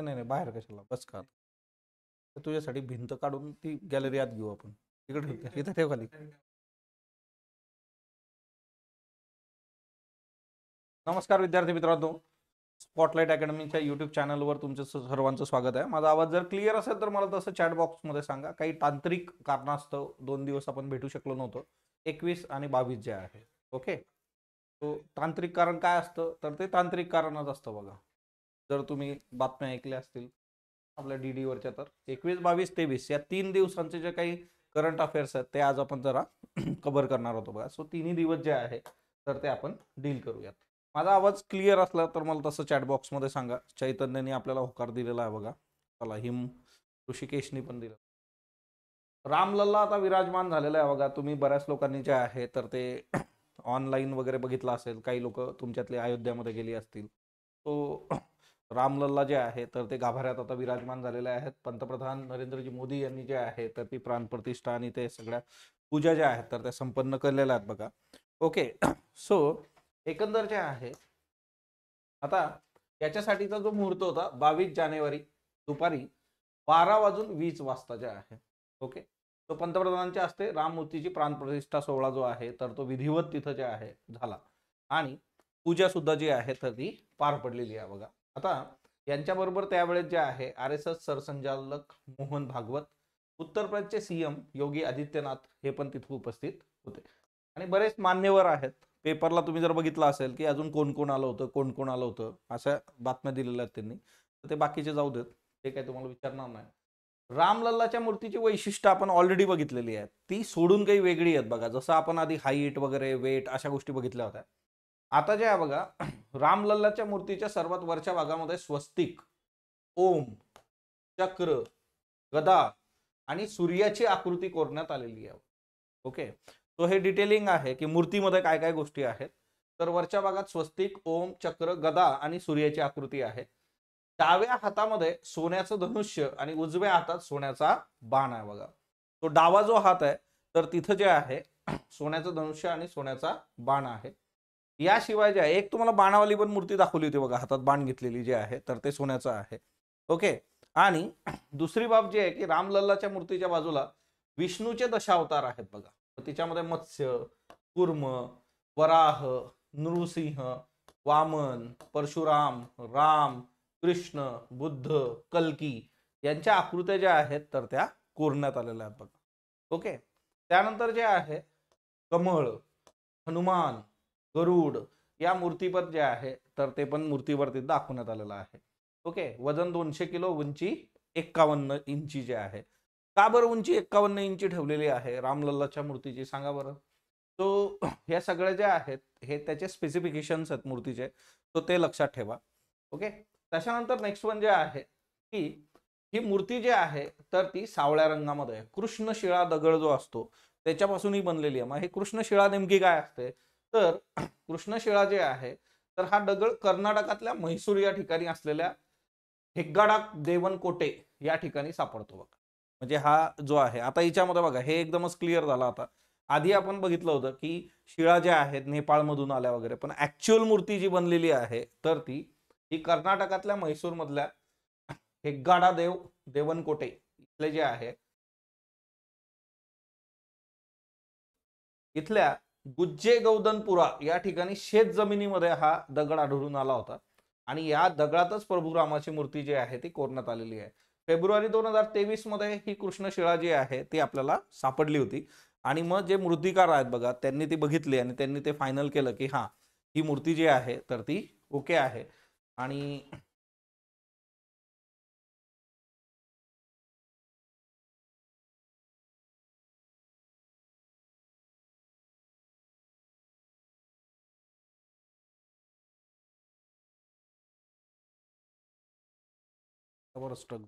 नाही नाही नाही बाहेर कशाला बस का तर तुझ्यासाठी भिंत काढून ती गॅलरी आत घेऊ आपण तिकडे ठेव इथं ठेव खाली नमस्कार विद्यार्थी मित्रांनो स्पॉटलाइट अकॅडमीच्या युट्यूब चॅनलवर तुमचं सर्वांचं स्वागत आहे माझा आवाज जर क्लिअर असेल तर मला तसं चॅट बॉक्समध्ये सांगा काही तांत्रिक कारणास्तव दोन दिवस आपण भेटू शकलो नव्हतो एकवीस आणि बावीस जे आहे ओके तो तांत्रिक कारण काय असतं तर ते तांत्रिक कारणच असतं बघा जर तुम्ही बातम्या ऐकल्या असतील आपल्या डी डीवरच्या तर एकवीस बावीस तेवीस या तीन दिवसांचे जे काही करंट अफेअर्स आहेत ते आज आपण जरा कव्हर करणार होतो बघा सो तिन्ही दिवस जे आहे तर ते आपण डील करूयात माझा आवाज क्लिअर असला तर मला तसं चॅटबॉक्समध्ये सांगा चैतन्याने आपल्याला होकार दिलेला आहे बघा चला हिम ऋषिकेशनी पण दिला रामलल्ला आता विराजमान झालेला आहे बघा तुम्ही बऱ्याच लोकांनी जे आहे तर ते ऑनलाईन वगैरे बघितलं असेल काही लोक तुमच्यातले अयोध्यामध्ये गेली असतील तो रामलल्ला जे आहे तर ते गाभाऱ्यात आता विराजमान झालेले आहेत पंतप्रधान नरेंद्रजी मोदी यांनी जे आहे तर ती प्राणप्रतिष्ठा आणि ते सगळ्या पूजा ज्या आहेत तर त्या संपन्न केलेल्या आहेत बघा ओके सो एकंदर जे आहे आता याच्यासाठीचा जो मुहूर्त होता बावीस जानेवारी दुपारी बारा वाजून वीस वाजता जे आहे ओके तो पंतप्रधानांच्या हस्ते राममूर्तीची प्राणप्रतिष्ठा सोहळा जो आहे तर तो विधिवत तिथं जे आहे झाला आणि पूजा सुद्धा जी आहे तर ती पार पडलेली आहे बघा आता यांच्याबरोबर त्यावेळेस जे आहे आर एस एस सरसंचालक मोहन भागवत उत्तर प्रदेशचे सीएम योगी आदित्यनाथ हे पण तिथे उपस्थित होते आणि बरेच मान्यवर आहेत पेपरला तुम्ही जर बघितलं असेल की अजून कोण कोण आलं होतं कोण कोण आलं होतं अशा बातम्या दिलेल्या आहेत त्यांनी तर ते बाकीचे जाऊ देत ते काही तुम्हाला विचारणार नाही रामलल्लाच्या मूर्तीची वैशिष्ट्य आपण ऑलरेडी बघितलेली आहेत ती सोडून काही वेगळी आहेत बघा जसं आपण आधी हाईट वगैरे वेट अशा गोष्टी बघितल्या होत्या आता जे आहे बघा रामलल्लाच्या मूर्तीच्या सर्वात वरच्या भागामध्ये स्वस्तिक ओम चक्र गदा आणि सूर्याची आकृती कोरण्यात आलेली आहे ओके तो हे डिटेलिंग आहे की मूर्तीमध्ये काय काय गोष्टी आहेत तर वरच्या भागात स्वस्तिक ओम चक्र गदा आणि सूर्याची आकृती आहे डाव्या हातामध्ये सोन्याचं धनुष्य आणि उजव्या हातात सोन्याचा बाण आहे बघा तो डावा जो हात आहे तर तिथं जे आहे सोन्याचं धनुष्य आणि सोन्याचा बाण आहे याशिवाय जे आहे एक तुम्हाला बाणावाली पण मूर्ती दाखवली होती बघा हातात बाण घेतलेली जी आहे तर ते सोन्याचं आहे ओके आणि दुसरी बाब जी आहे की रामलल्लाच्या मूर्तीच्या बाजूला विष्णूचे दशावतार आहेत बघा तिच्यामध्ये मत्स्य कुर्म वराह नृसिंह वामन परशुराम राम कृष्ण बुद्ध कल्की यांच्या आकृत्या ज्या आहेत तर त्या कोरण्यात आलेल्या आहेत बघा ओके त्यानंतर जे आहे कमळ हनुमान गरुड या मूर्तीपद जे आहे तर ते पण मूर्तीवरती दाखवण्यात आलेलं आहे ओके वजन दोनशे किलो उंची एक्कावन्न इंची जे आहे का बरं उंची एक्कावन्न इंची ठेवलेली आहे रामलल्लाच्या मूर्तीची सांगा बरं तो या सगळ्या ज्या आहेत हे त्याचे स्पेसिफिकेशन्स आहेत मूर्तीचे तो ते लक्षात ठेवा ओके त्याच्यानंतर नेक्स्ट वन जे आहे की ही मूर्ती जी आहे तर ती सावळ्या रंगामध्ये कृष्णशिळा दगड जो असतो त्याच्यापासूनही बनलेली आहे मग हे कृष्णशिळा नेमकी काय असते तर कृष्णशिळा जे आहे तर हा दगड कर्नाटकातल्या म्हैसूर या ठिकाणी असलेल्या हेग्गाडा देवनकोटे या ठिकाणी सापडतो बघा म्हणजे हा जो आहे आता याच्यामध्ये बघा हे एकदमच क्लिअर झाला आता आधी आपण बघितलं होतं की शिळा ज्या आहेत नेपाळमधून आल्या वगैरे पण ऍक्च्युअल मूर्ती जी बनलेली आहे तर ती ही कर्नाटकातल्या म्हैसूरमधल्या हेग्गाडा देव देवनकोटे इथले जे आहे इथल्या गुज्जे गौदनपुरा या ठिकाणी शेत जमिनीमध्ये हा दगड आढळून आला होता आणि या दगडातच प्रभू रामाची मूर्ती जी आहे ती कोरण्यात आलेली आहे फेब्रुवारी दोन हजार तेवीस मध्ये ही कृष्णशिळा जी आहे ती आपल्याला सापडली होती आणि मग जे मूर्तीकार आहेत बघा त्यांनी ती बघितली आणि त्यांनी ते फायनल केलं की हां ही मूर्ती जी आहे तर ती ओके आहे आणि struck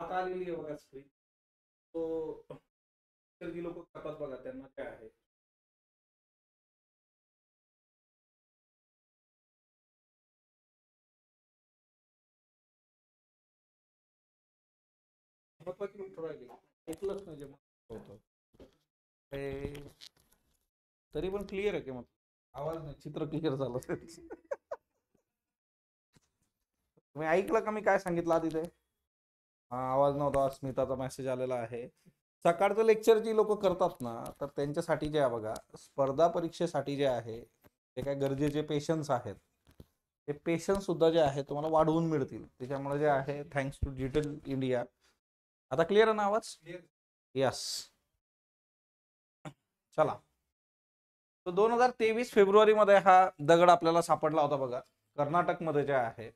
हाताळलेली आहे बघा स्क्रीन तो तर जी लोक करतात बघा त्यांना काय आहे तरी पण क्लिअर आहे मग आवाज नाही चित्र क्लिअर झालं तुम्ही ऐकलं का मी काय सांगितलं तिथे हा आवाज नव्हता स्मिताचा मेसेज आलेला आहे सकाळचं लेक्चर जी लोक करतात ना तर त्यांच्यासाठी जे आहे बघा स्पर्धा परीक्षेसाठी जे आहे ते काय गरजेचे पेशन्स आहेत ते पेशन्स सुद्धा जे आहे तुम्हाला वाढवून मिळतील त्याच्यामुळे जे आहे थँक्स टू डिजिटल इंडिया आता क्लिअर आहे ना आवाज यस चला तो दोन हजार तेवीस मध्ये हा दगड आपल्याला सापडला होता बघा कर्नाटकमध्ये जे आहे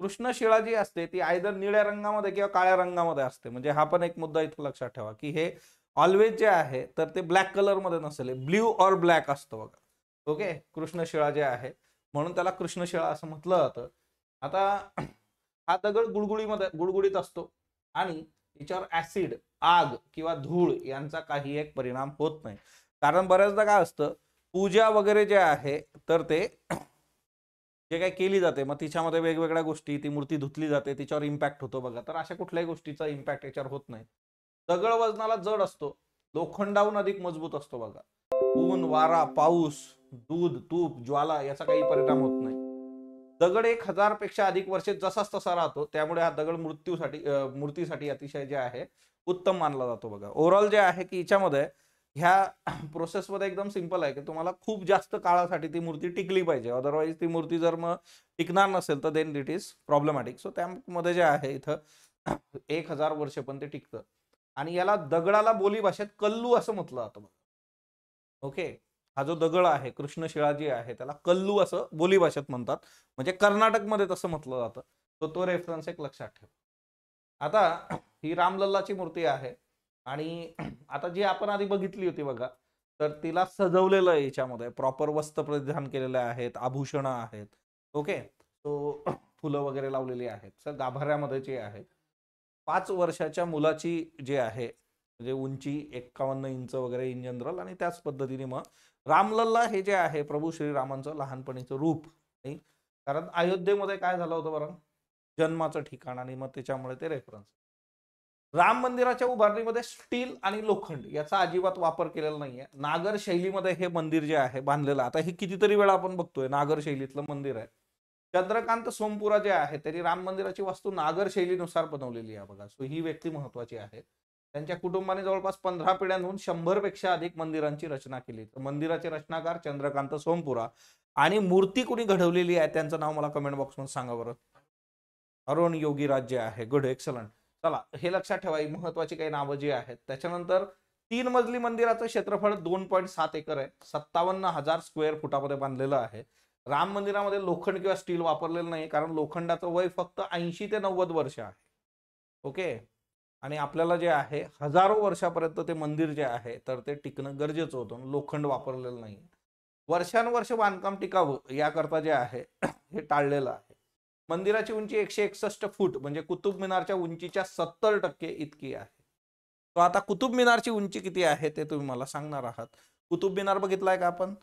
कृष्णशिळा जी असते ती आयदर निळ्या रंगामध्ये किंवा काळ्या रंगामध्ये असते म्हणजे हा पण एक मुद्दा इथं लक्षात ठेवा की हे ऑलवेज जे आहे तर ते ब्लॅक कलरमध्ये नसेल ब्ल्यू और ब्लॅक असतो बघा ओके शिळा जे आहे म्हणून त्याला शिळा असं म्हटलं जातं आता हा दगड गुळगुळीमध्ये गुळगुळीत असतो आणि तिच्यावर ऍसिड आग किंवा धूळ यांचा काही एक परिणाम होत नाही कारण बऱ्याचदा काय असतं पूजा वगैरे जे आहे तर ते जे काय केली जाते मग तिच्यामध्ये वेगवेगळ्या गोष्टी ती मूर्ती धुतली जाते तिच्यावर इम्पॅक्ट होतो बघा तर अशा कुठल्याही गोष्टीचा इम्पॅक्ट याच्यावर होत नाही दगड वजनाला जड असतो लोखंडाहून अधिक मजबूत असतो बघा ऊन वारा पाऊस दूध तूप ज्वाला याचा काही परिणाम होत नाही दगड एक हजार पेक्षा अधिक वर्षे जसाच तसा राहतो त्यामुळे हा दगड मृत्यूसाठी मूर्तीसाठी अतिशय जे आहे उत्तम मानला जातो बघा ओव्हरऑल जे आहे की याच्यामध्ये ह्या प्रोसेसमध्ये एकदम सिंपल आहे की तुम्हाला खूप जास्त काळासाठी ती मूर्ती टिकली पाहिजे अदरवाईज ती मूर्ती जर मग टिकणार नसेल तर then it is problematic so त्यामध्ये जे आहे इथं एक हजार वर्ष पण ते टिकतं आणि याला दगडाला बोली भाषेत कल्लू असं म्हटलं जातं ओके हा जो दगड आहे कृष्णशिळा जी आहे त्याला कल्लू असं बोलीभाषेत म्हणतात म्हणजे कर्नाटकमध्ये तसं म्हटलं जातं तो तो रेफरन्स एक लक्षात ठेव आता ही रामलल्लाची मूर्ती आहे आणि आता जी आपण आधी बघितली होती बघा तर तिला सजवलेलं आहे याच्यामध्ये प्रॉपर वस्त्र परिधान केलेले आहेत आभूषण आहेत ओके तो फुलं वगैरे लावलेली आहेत सर गाभाऱ्यामध्ये जे आहे पाच वर्षाच्या मुलाची जे आहे म्हणजे उंची एक्कावन्न इंच वगैरे इन जनरल आणि त्याच पद्धतीने मग रामलल्ला हे जे आहे प्रभू श्रीरामांचं लहानपणीचं रूप कारण अयोध्येमध्ये काय झालं होतं बरं जन्माचं ठिकाण आणि मग त्याच्यामुळे ते रेफरन्स राम मंदिराच्या उभारणीमध्ये स्टील आणि लोखंड याचा अजिबात वापर केलेला नाहीये नागर शैलीमध्ये हे मंदिर जे आहे बांधलेलं आता हे कितीतरी वेळा आपण बघतोय नागर शैलीतलं मंदिर आहे चंद्रकांत सोमपुरा जे आहे त्यांनी राम मंदिराची वास्तू नागर शैलीनुसार बनवलेली आहे बघा सो ही व्यक्ती महत्वाची आहे त्यांच्या कुटुंबाने जवळपास पंधरा पिढ्यांहून पेक्षा अधिक मंदिरांची रचना केली तर मंदिराचे रचनाकार चंद्रकांत सोमपुरा आणि मूर्ती कुणी घडवलेली आहे त्यांचं नाव मला कमेंट बॉक्समध्ये सांगा बरं अरुण योगी राज्य आहे गुड एक्सलंट चला हे लक्षात ठेवा महत्वाची काही नावं जी आहेत त्याच्यानंतर तीन मजली मंदिराचं क्षेत्रफळ दोन पॉईंट सात एकर आहे सत्तावन्न हजार स्क्वेअर फुटामध्ये बांधलेलं आहे राम मंदिरामध्ये लोखंड किंवा स्टील वापरलेलं नाही कारण लोखंडाचं वय फक्त ऐंशी ते नव्वद वर्ष आहे ओके आणि आपल्याला जे आहे हजारो वर्षापर्यंत ते मंदिर जे आहे तर ते टिकणं गरजेचं होतं लोखंड वापरलेलं नाही वर्षानुवर्ष बांधकाम टिकावं याकरता जे आहे हे टाळलेलं आहे मंदिराची उंची एकशे एकसष्ट फूट म्हणजे कुतुब मिनारच्या उंचीच्या सत्तर टक्के इतकी आहे तो आता कुतुब मिनारची उंची किती आहे ते तुम्ही मला सांगणार आहात कुतुब मिनार बघितलाय का आपण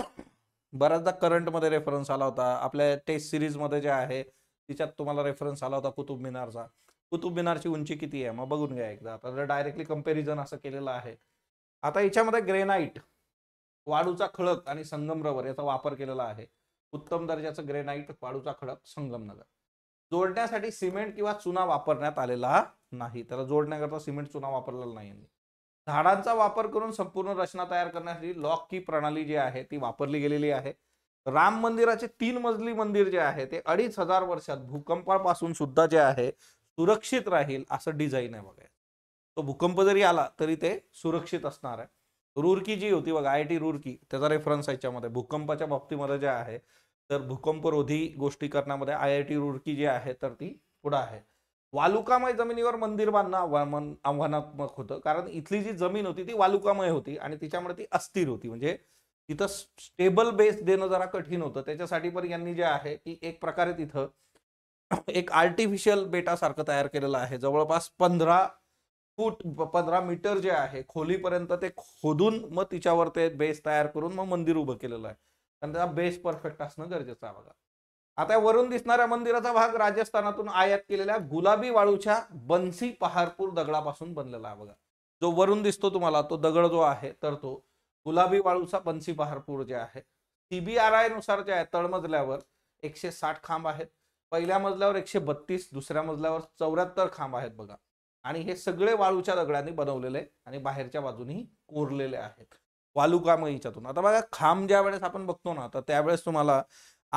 बऱ्याचदा करंटमध्ये रेफरन्स आला होता आपल्या टेस्ट सिरीजमध्ये जे आहे तिच्यात तुम्हाला रेफरन्स आला होता कुतुब मिनारचा कुतुब मिनारची उंची किती आहे मग बघून घ्या एकदा डायरेक्टली कम्पेरिझन असं केलेलं आहे आता याच्यामध्ये ग्रेनाईट वाळूचा खडक आणि संगमरवर याचा वापर केलेला आहे उत्तम दर्जाचं ग्रेनाईट वाळूचा खडक संगमनगर जोडण्यासाठी सिमेंट किंवा चुना वापरण्यात आलेला नाही त्याला जोडण्याकरता सिमेंट चुना वापरलेला नाही झाडांचा वापर करून संपूर्ण रचना तयार करण्यासाठी लॉक की प्रणाली जी आहे ती वापरली गेलेली आहे राम मंदिराचे तीन मजली मंदिर जे आहे ते अडीच हजार वर्षात भूकंपापासून सुद्धा जे आहे सुरक्षित राहील असं डिझाईन आहे बघा तो भूकंप जरी आला तरी ते सुरक्षित असणार आहे रुरकी जी होती बघा आय टी रुरकी त्याचा रेफरन्स याच्यामध्ये भूकंपाच्या बाबतीमध्ये जे आहे तर भूकंपरोधी गोष्टी करण्यामध्ये आय आय टी रुरकी जी आहे तर ती पुढं आहे वालुकामय जमिनीवर मंदिर बांधणं आव्हान आव्हानात्मक होतं कारण इथली जी जमीन होती ती वालुकामय होती आणि तिच्यामुळे ती अस्थिर होती म्हणजे तिथं स्टेबल बेस देणं जरा कठीण होतं त्याच्यासाठी पण यांनी जे आहे की एक प्रकारे तिथं एक आर्टिफिशियल सारखं तयार केलेलं आहे जवळपास पंधरा फूट पंधरा मीटर जे आहे खोलीपर्यंत ते खोदून मग तिच्यावर ते बेस तयार करून मग मंदिर उभं केलेलं आहे आणि त्याचा बेस परफेक्ट असणं गरजेचं आहे बघा आता वरून दिसणाऱ्या मंदिराचा भाग राजस्थानातून आयात केलेल्या गुलाबी वाळूच्या बनसी पहारपूर दगडापासून बनलेला आहे बघा जो वरून दिसतो तुम्हाला तो दगड जो आहे तर तो गुलाबी वाळूचा बनसी पहारपूर जे आहे आय नुसार जे आहे तळमजल्यावर एकशे साठ खांब आहेत पहिल्या मजल्यावर एकशे बत्तीस दुसऱ्या मजल्यावर चौऱ्याहत्तर खांब आहेत बघा आणि हे सगळे वाळूच्या दगडांनी बनवलेले आणि बाहेरच्या बाजूनही कोरलेले आहेत वालू याच्यातून आता बघा खांब ज्या वेळेस आपण बघतो ना तर त्यावेळेस तुम्हाला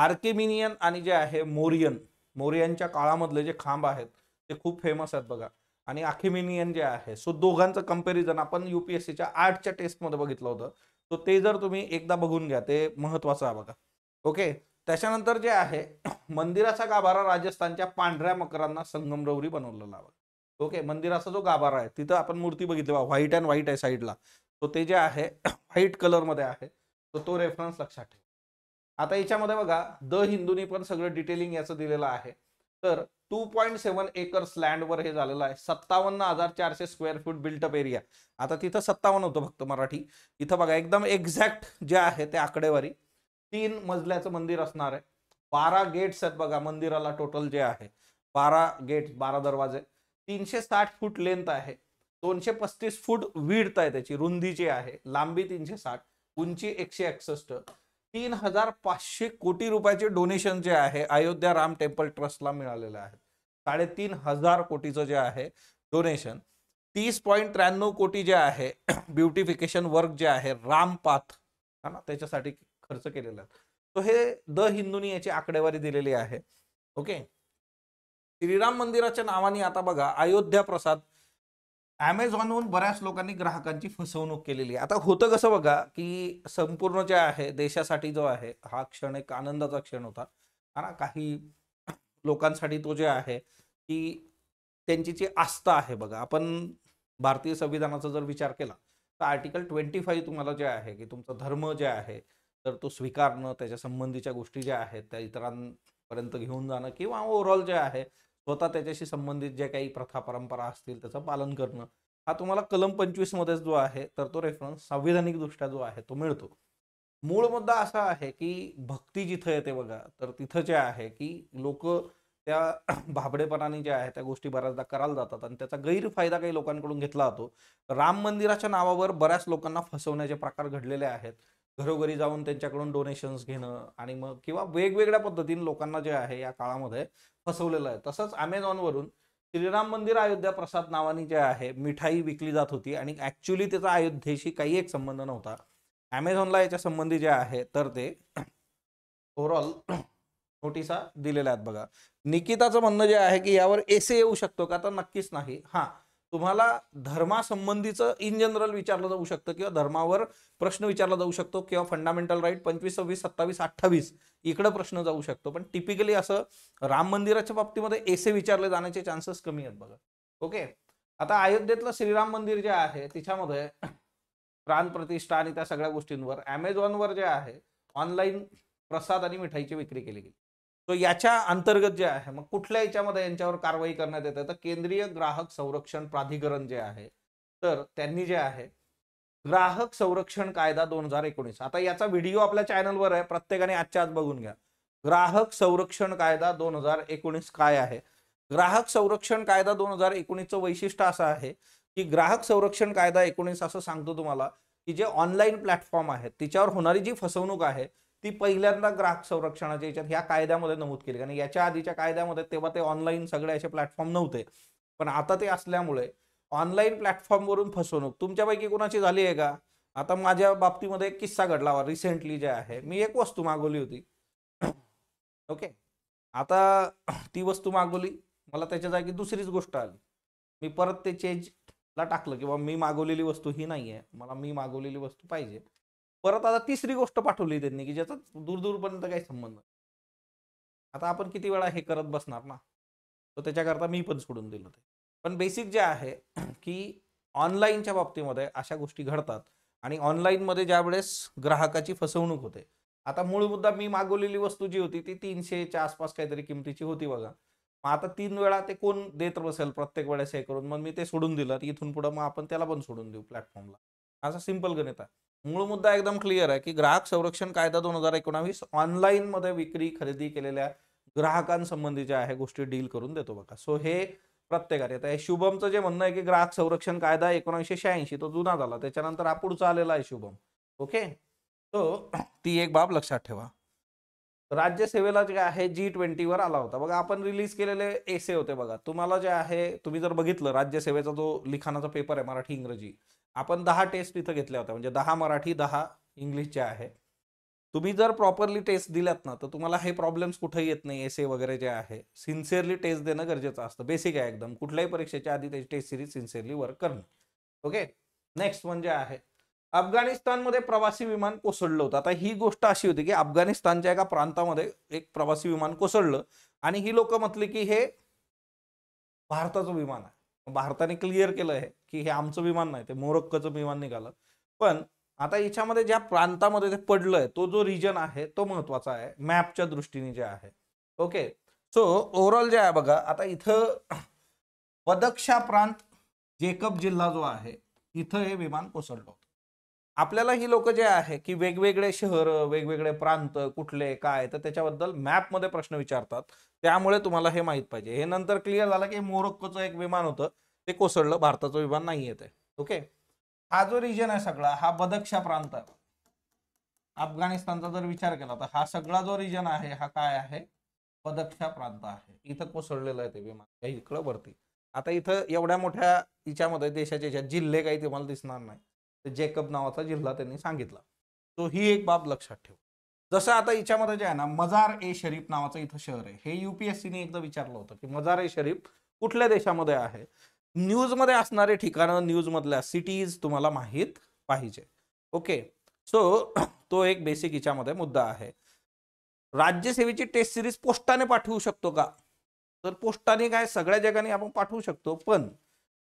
आर्केमिनियन आणि जे आहे मोरियन मोरियनच्या काळामधले जे खांब आहेत ते खूप फेमस आहेत बघा आणि आखेमिनियन जे आहे सो दोघांचं कम्पॅरिझन आपण युपीएससीच्या आठच्या टेस्टमध्ये बघितलं होतं सो ते जर तुम्ही एकदा बघून घ्या ते महत्वाचं आहे बघा ओके त्याच्यानंतर जे आहे मंदिराचा गाभारा राजस्थानच्या पांढऱ्या मकरांना संगमरवरी बनवलेला ओके मंदिराचा जो गाभारा आहे तिथं आपण मूर्ती बघितली बा व्हाईट अँड व्हाईट आहे साईडला तो ते जे आहे व्हाईट कलरमध्ये आहे तो तो रेफरन्स लक्षात ठेवा आता याच्यामध्ये बघा द हिंदूनी पण सगळं डिटेलिंग याचं दिलेलं आहे तर टू पॉईंट सेव्हन एकर्स लँडवर हे झालेलं आहे सत्तावन्न हजार चारशे स्क्वेअर फूट अप एरिया आता तिथं सत्तावन्न होतं फक्त मराठी इथं बघा एकदम एक्झॅक्ट जे आहे ते आकडेवारी तीन मजल्याचं मंदिर असणार आहे बारा गेट्स आहेत बघा मंदिराला टोटल जे आहे बारा गेट बारा दरवाजे तीनशे साठ फूट लेंथ आहे दोनशे पस्तीस फूट विडत आहे त्याची रुंदी जी आहे लांबी तीनशे साठ उंची एकशे एकसष्ट तीन हजार पाचशे कोटी रुपयाचे डोनेशन जे आहे अयोध्या राम टेम्पल ट्रस्टला मिळालेलं आहे साडेतीन हजार कोटीचं जे आहे डोनेशन तीस पॉईंट त्र्याण्णव कोटी जे आहे ब्युटिफिकेशन वर्क जे आहे रामपाथ है ना त्याच्यासाठी खर्च केलेला तो हे द हिंदूनी याची आकडेवारी दिलेली आहे ओके श्रीराम मंदिराच्या नावाने आता बघा अयोध्या प्रसाद ॲमेझॉनहून बऱ्याच लोकांनी ग्राहकांची फसवणूक केलेली आहे आता होतं कसं बघा की संपूर्ण जे आहे देशासाठी जो आहे हा क्षण एक आनंदाचा क्षण होता हा काही लोकांसाठी तो जे आहे की त्यांची जी आस्था आहे बघा आपण भारतीय संविधानाचा जर विचार केला तर आर्टिकल ट्वेंटी फाईव्ह तुम्हाला जे आहे की तुमचा धर्म जे आहे तर तो स्वीकारणं त्याच्या संबंधीच्या गोष्टी ज्या आहेत त्या इतरांपर्यंत घेऊन जाणं किंवा ओव्हरऑल जे आहे स्वतः त्याच्याशी संबंधित ज्या काही प्रथा परंपरा असतील त्याचं पालन करणं हा तुम्हाला कलम पंचवीसमध्येच जो आहे तर तो रेफरन्स संविधानिकदृष्ट्या जो आहे तो मिळतो मूळ मुद्दा असा आहे की भक्ती जिथं येते बघा तर तिथं जे आहे की लोक त्या भाबडेपणाने ज्या आहे त्या गोष्टी बऱ्याचदा करायला जातात आणि त्याचा गैरफायदा काही लोकांकडून घेतला जातो राम मंदिराच्या नावावर बऱ्याच लोकांना फसवण्याचे प्रकार घडलेले आहेत घरोघरी जाऊन त्यांच्याकडून डोनेशन्स घेणं आणि मग किंवा वेगवेगळ्या पद्धतीने लोकांना जे आहे या काळामध्ये फसवलेलं आहे तसंच अमेझॉनवरून श्रीराम मंदिर अयोध्या प्रसाद नावाने जे आहे मिठाई विकली जात होती आणि ॲक्च्युली त्याचा अयोध्येशी काही एक संबंध नव्हता ॲमेझॉनला याच्या संबंधी जे आहे तर ते ओव्हरऑल नोटिसा दिलेल्या आहेत बघा निकिताचं म्हणणं जे आहे की यावर एसे येऊ शकतो का तर नक्कीच नाही हां तुम्हाला धर्मासंबंधीचं इन जनरल विचारलं जाऊ शकतं किंवा धर्मावर प्रश्न विचारला जाऊ शकतो किंवा फंडामेंटल राईट पंचवीस सव्वीस सत्तावीस अठ्ठावीस इकडं प्रश्न जाऊ शकतो पण टिपिकली असं राम मंदिराच्या बाबतीमध्ये एसे विचारले जाण्याचे चान्सेस कमी आहेत बघा ओके आता अयोध्येतलं श्रीराम मंदिर जे आहे तिच्यामध्ये प्रतिष्ठा आणि त्या सगळ्या गोष्टींवर अमेझॉनवर जे आहे ऑनलाईन प्रसाद आणि मिठाईची विक्री केली गेली तो याच्या अंतर्गत जे आहे मग कुठल्या याच्यामध्ये यांच्यावर कारवाई करण्यात येते तर केंद्रीय ग्राहक संरक्षण प्राधिकरण जे आहे तर त्यांनी जे आहे ग्राहक संरक्षण कायदा दोन हजार एकोणीस आता याचा व्हिडिओ आपल्या चॅनलवर आहे प्रत्येकाने आजच्या आज बघून घ्या ग्राहक संरक्षण कायदा दोन हजार एकोणीस काय आहे ग्राहक संरक्षण कायदा दोन हजार एकोणीसचं वैशिष्ट्य असं आहे की ग्राहक संरक्षण कायदा एकोणीस असं सांगतो तुम्हाला की जे ऑनलाईन प्लॅटफॉर्म आहेत तिच्यावर होणारी जी फसवणूक आहे ती पहिल्यांदा ग्राहक संरक्षणाच्या याच्यात ह्या कायद्यामध्ये नमूद केली कारण याच्या आधीच्या कायद्यामध्ये तेव्हा ते ऑनलाईन सगळे असे प्लॅटफॉर्म नव्हते पण आता ते असल्यामुळे ऑनलाईन प्लॅटफॉर्मवरून फसवणूक तुमच्यापैकी कोणाची झाली आहे का आता माझ्या बाबतीमध्ये एक किस्सा घडला रिसेंटली जे आहे मी एक वस्तू मागवली होती ओके आता ती वस्तू मागवली मला त्याच्या जागी दुसरीच गोष्ट आली मी परत ते चेंजला टाकलं किंवा मी मागवलेली वस्तू ही नाही आहे मला मी मागवलेली वस्तू पाहिजे परत आता तिसरी गोष्ट पाठवली त्यांनी की ज्याचा दूरदूरपर्यंत काही संबंध आता आपण किती वेळा हे करत बसणार ना तर त्याच्याकरता मी पण सोडून दिलं ते पण बेसिक जे आहे की ऑनलाईनच्या बाबतीमध्ये अशा गोष्टी घडतात आणि ऑनलाईनमध्ये ज्या वेळेस ग्राहकाची फसवणूक होते आता मूळ मुद्दा मी मागवलेली वस्तू जी होती ती तीनशेच्या आसपास काहीतरी किमतीची होती बघा मग आता तीन वेळा ते कोण देत बसेल प्रत्येक वेळेस हे करून मग मी ते सोडून दिलं इथून पुढं मग आपण त्याला पण सोडून देऊ प्लॅटफॉर्मला असं सिंपल गणित आहे मूळ मुद्दा एकदम क्लिअर आहे की ग्राहक संरक्षण कायदा दोन हजार एकोणावीस ऑनलाईन मध्ये विक्री खरेदी केलेल्या ग्राहकांसंबंधीच्या आहे गोष्टी डील करून देतो बघा सो हे प्रत्येकाने आता शुभमचं जे म्हणणं आहे की ग्राहक संरक्षण कायदा एकोणीसशे शहाऐंशी तो जुना झाला त्याच्यानंतर हा आलेला आहे शुभम ओके तो ती एक बाब लक्षात ठेवा राज्यसेवेला जे आहे जी वर आला होता बघा आपण रिलीज केलेले एसे होते बघा तुम्हाला जे आहे तुम्ही जर बघितलं राज्यसेवेचा जो लिखाणाचा पेपर आहे मराठी इंग्रजी आपण दहा टेस्ट इथं घेतल्या होत्या म्हणजे दहा मराठी दहा इंग्लिशच्या आहे तुम्ही जर प्रॉपरली टेस्ट दिल्यात ना तर तुम्हाला हे प्रॉब्लेम्स कुठेही येत नाही एसे वगैरे जे आहे सिन्सिअरली टेस्ट देणं गरजेचं असतं बेसिक आहे एकदम कुठल्याही परीक्षेच्या आधी त्याची टेस्ट सिरीज सिन्सिअरली वर्क करणे ओके नेक्स्ट म्हणजे आहे अफगाणिस्तानमध्ये प्रवासी विमान कोसळलं होतं आता ही गोष्ट अशी होती की अफगाणिस्तानच्या एका प्रांतामध्ये एक प्रवासी विमान कोसळलं आणि ही लोक म्हटली की हे भारताचं विमान आहे भारताने क्लिअर केलं आहे की हे आमचं विमान नाही ते मोरक्कचं विमान निघालं पण आता याच्यामध्ये ज्या प्रांतामध्ये ते पडलंय तो जो रिजन आहे तो महत्वाचा आहे मॅपच्या दृष्टीने जे आहे ओके सो ओव्हरऑल जे आहे बघा आता इथं वदक्षा प्रांत जेकब जिल्हा जो आहे इथं हे विमान कोसळलं आपल्याला ही लोक जे आहे की वेगवेगळे शहर वेगवेगळे प्रांत कुठले काय तर त्याच्याबद्दल मॅपमध्ये प्रश्न विचारतात त्यामुळे तुम्हाला हे माहीत पाहिजे हे नंतर क्लिअर झालं की मोरक्कोचं एक विमान होतं ते कोसळलं भारताचं विमान नाही येते ओके हा जो रिजन आहे सगळा हा बदक्षा प्रांत आहे अफगाणिस्तानचा जर विचार केला तर हा सगळा जो रिजन आहे हा काय आहे बदक्षा प्रांत आहे इथं कोसळलेलं आहे ते विमान इकडं वरती आता इथं एवढ्या मोठ्या हिच्यामध्ये देशाच्या जिल्हे काही तुम्हाला दिसणार नाही जेकब नावाचा जिल्हा त्यांनी सांगितला तो ही एक बाब लक्षात ठेव जसं आता हिच्यामध्ये जे आहे ना मजार ए शरीफ नावाचं इथं शहर आहे हे युपीएससीने एकदा विचारलं होतं की मजार ए शरीफ कुठल्या देशामध्ये आहे न्यूजमध्ये असणारे ठिकाणं न्यूजमधल्या सिटीज तुम्हाला माहीत पाहिजे ओके सो तो एक बेसिक हिच्यामध्ये मुद्दा आहे राज्यसेवेची टेस्ट सिरीज पोस्टाने पाठवू शकतो का तर पोस्टाने काय सगळ्या जगाने आपण पाठवू शकतो पण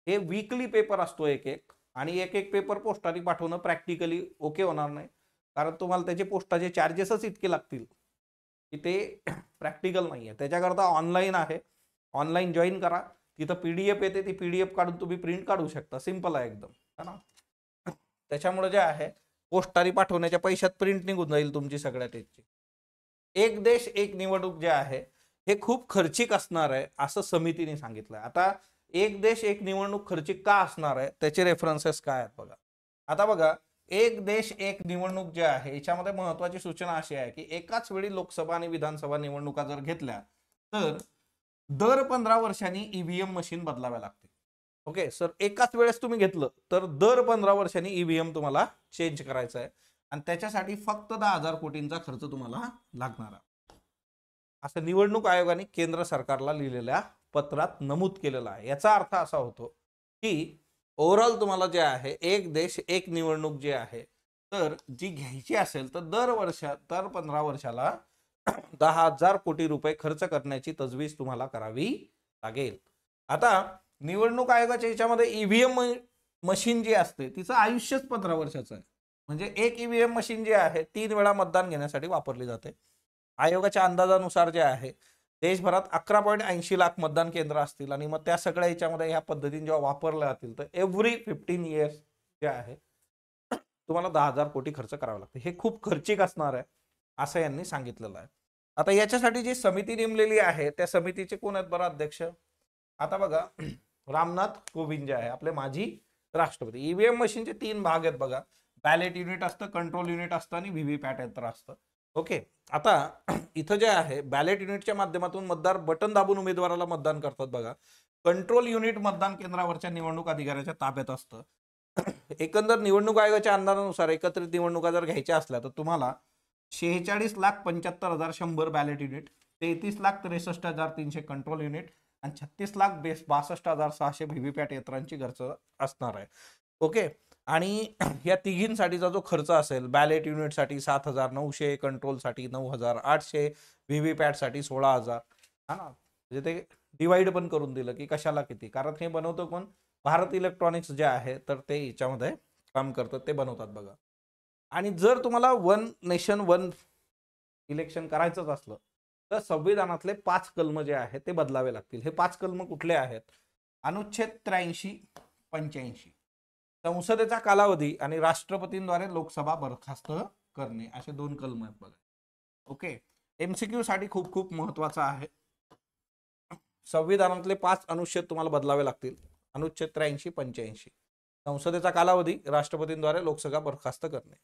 हे वीकली पेपर असतो एक एक आणि एक एक पेपर पोस्टाने पाठवणं प्रॅक्टिकली ओके होणार नाही कारण तुम्हाला त्याचे पोस्टाचे चार्जेसच इतके लागतील की ते प्रॅक्टिकल नाही आहे त्याच्याकरता ऑनलाईन आहे ऑनलाईन जॉईन करा तिथं पी डी एफ येते ती पी डी एफ काढून तुम्ही प्रिंट काढू शकता सिम्पल आहे एकदम है ना त्याच्यामुळे जे आहे पोस्टारी पाठवण्याच्या पैशात प्रिंट निघून जाईल तुमची सगळ्या त्याची एक देश एक निवडणूक जे आहे हे खूप खर्चिक असणार आहे असं समितीने सांगितलं आता एक देश एक निवडणूक खर्ची का असणार आहे त्याचे रेफरन्सेस काय आहेत बघा आता बघा एक देश एक निवडणूक जे आहे याच्यामध्ये महत्वाची सूचना अशी आहे की एकाच वेळी लोकसभा आणि विधानसभा निवडणुका जर घेतल्या तर दर पंधरा वर्षांनी ईव्हीएम e मशीन बदलाव्या लागते ओके सर एकाच वेळेस तुम्ही घेतलं तर दर पंधरा वर्षांनी ईव्हीएम e तुम्हाला चेंज करायचं आहे आणि त्याच्यासाठी फक्त दहा हजार कोटींचा खर्च तुम्हाला लागणार आहे असं निवडणूक आयोगाने केंद्र सरकारला लिहिलेल्या पत्रात नमूद केलेला आहे याचा अर्थ असा होतो की ओव्हरऑल तुम्हाला जे आहे एक देश एक निवडणूक जे आहे तर जी घ्यायची असेल तर दर वर्षा दर पंधरा वर्षाला दहा हजार कोटी रुपये खर्च करण्याची तजवीज तुम्हाला करावी लागेल आता निवडणूक आयोगाच्या याच्यामध्ये ईव्हीएम e मशीन जी असते तिचं आयुष्यच पंधरा वर्षाचं आहे म्हणजे एक ईव्हीएम e मशीन जी आहे तीन वेळा मतदान घेण्यासाठी वापरली जाते आयोगाच्या अंदाजानुसार जे आहे देशभरात अकरा पॉईंट ऐंशी लाख मतदान केंद्र असतील आणि मग त्या सगळ्या ह्याच्यामध्ये ह्या पद्धतीने जेव्हा वापरल्या जातील तर एव्हरी फिफ्टीन इयर्स जे आहे तुम्हाला दहा हजार कोटी खर्च करावा लागतो हे खूप खर्चिक असणार आहे असं यांनी सांगितलेलं आहे आता याच्यासाठी जी समिती नेमलेली आहे त्या समितीचे कोण आहेत बरं अध्यक्ष आता बघा रामनाथ कोविंद जे आहे आपले माजी राष्ट्रपती ईव्हीएम e मशीनचे तीन भाग आहेत बघा बॅलेट युनिट असतं कंट्रोल युनिट असतं आणि पॅट यंत्र असतं ओके आता इथं जे आहे बॅलेट युनिटच्या माध्यमातून मतदार बटन दाबून उमेदवाराला मतदान करतात बघा कंट्रोल युनिट मतदान केंद्रावरच्या निवडणूक अधिकाऱ्याच्या ताब्यात असतं एकंदर निवडणूक आयोगाच्या अंदाजानुसार एकत्रित निवडणुका जर घ्यायच्या असल्या तर तुम्हाला शेहेचाळीस लाख पंच्याहत्तर हजार शंभर बॅलेट युनिट तेहतीस लाख त्रेसष्ट हजार तीनशे कंट्रोल युनिट आणि छत्तीस लाख बेस बासष्ट हजार सहाशे पॅट यंत्रांची गरज असणार आहे ओके आणि या तिघींसाठीचा जो खर्च असेल बॅलेट युनिटसाठी सात हजार नऊशे कंट्रोलसाठी नऊ हजार आठशे व्ही व्ही पॅटसाठी सोळा हजार हा ना म्हणजे ते डिवाईड पण करून दिलं की कशाला किती कारण हे बनवतं कोण भारत इलेक्ट्रॉनिक्स जे आहे तर ते याच्यामध्ये काम करतात ते बनवतात बघा आणि जर तुम्हाला वन नेशन वन इलेक्शन करायचंच असलं तर संविधानातले पाच कलम जे आहेत ते बदलावे लागतील हे पाच कलम कुठले आहेत अनुच्छेद त्र्याऐंशी पंच्याऐंशी संसदेचा कालावधी आणि राष्ट्रपतींद्वारे लोकसभा बरखास्त करणे असे दोन कलम आहेत बघा ओके एमसीक्यू साठी खूप खूप महत्वाचा आहे संविधानातले पाच अनुच्छेद तुम्हाला बदलावे लागतील अनुच्छेद त्र्याऐंशी पंच्याऐंशी संसदेचा कालावधी राष्ट्रपतींद्वारे लोकसभा बरखास्त करणे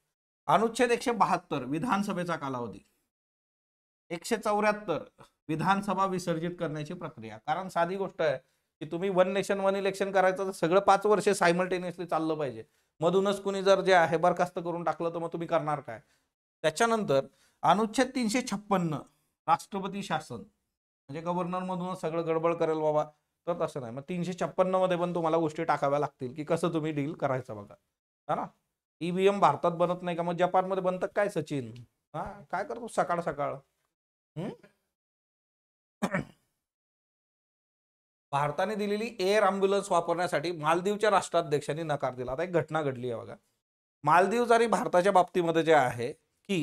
अनुच्छेद एकशे बहात्तर विधानसभेचा कालावधी एकशे चौऱ्याहत्तर विधानसभा विसर्जित करण्याची प्रक्रिया कारण साधी गोष्ट आहे की तुम्ही वन नेशन वन इलेक्शन करायचं तर सगळं पाच वर्ष सायमल्टेनियसली चाललं पाहिजे मधूनच कुणी जर जे आहे बरखास्त करून टाकलं तर मग तुम्ही करणार काय त्याच्यानंतर अनुच्छेद तीनशे छप्पन्न राष्ट्रपती शासन म्हणजे मधून सगळं गडबड करेल बाबा तर तसं नाही मग तीनशे मध्ये पण तुम्हाला गोष्टी टाकाव्या लागतील की कसं तुम्ही डील करायचं बघा हा ना ईव्हीएम e भारतात बनत नाही का मग जपानमध्ये बनतं काय सचिन हा काय करतो सकाळ सकाळ हम्म भारताने दिलेली एअर अँब्युलन्स वापरण्यासाठी मालदीवच्या राष्ट्राध्यक्षांनी नकार दिला आता एक घटना घडली आहे बघा मालदीव जरी भारताच्या बाबतीमध्ये जे आहे की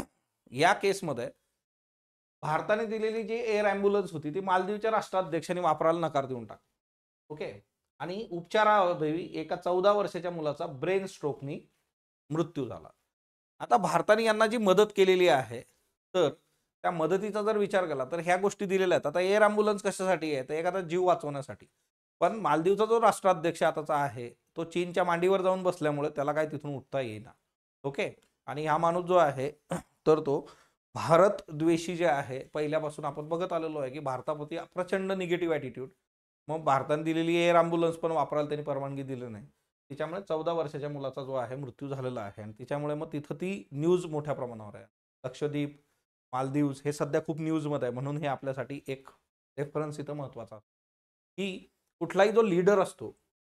या केसमध्ये भारताने दिलेली जी एअर अँब्युलन्स होती ती मालदीवच्या राष्ट्राध्यक्षांनी वापरायला नकार देऊन टाक ओके आणि उपचाराअभावी एका चौदा वर्षाच्या मुलाचा ब्रेन स्ट्रोकनी मृत्यू झाला आता भारताने यांना जी मदत केलेली आहे तर त्या मदतीचा जर विचार केला तर ह्या गोष्टी दिलेल्या आहेत आता एअर अँब्युलन्स कशासाठी आहे तर एखादा जीव वाचवण्यासाठी पण मालदीवचा जो राष्ट्राध्यक्ष आताचा आहे तो चीनच्या मांडीवर जाऊन बसल्यामुळे त्याला काय तिथून उठता येईना ओके आणि हा माणूस जो आहे तर तो भारत द्वेषी जे आहे पहिल्यापासून आपण बघत आलेलो आहे की भारताप्रती प्रचंड निगेटिव्ह ॲटिट्यूड मग भारताने दिलेली एअर अँब्युलन्स पण वापरायला त्यांनी परवानगी दिली नाही तिच्यामुळे चौदा वर्षाच्या मुलाचा जो आहे मृत्यू झालेला आहे आणि तिच्यामुळे मग तिथं ती न्यूज मोठ्या प्रमाणावर आहे लक्षद्वीप मालदीव्स हे सध्या खूप न्यूजमध्ये आहे म्हणून हे आपल्यासाठी एक रेफरन्स इथं महत्त्वाचा की कुठलाही जो लीडर असतो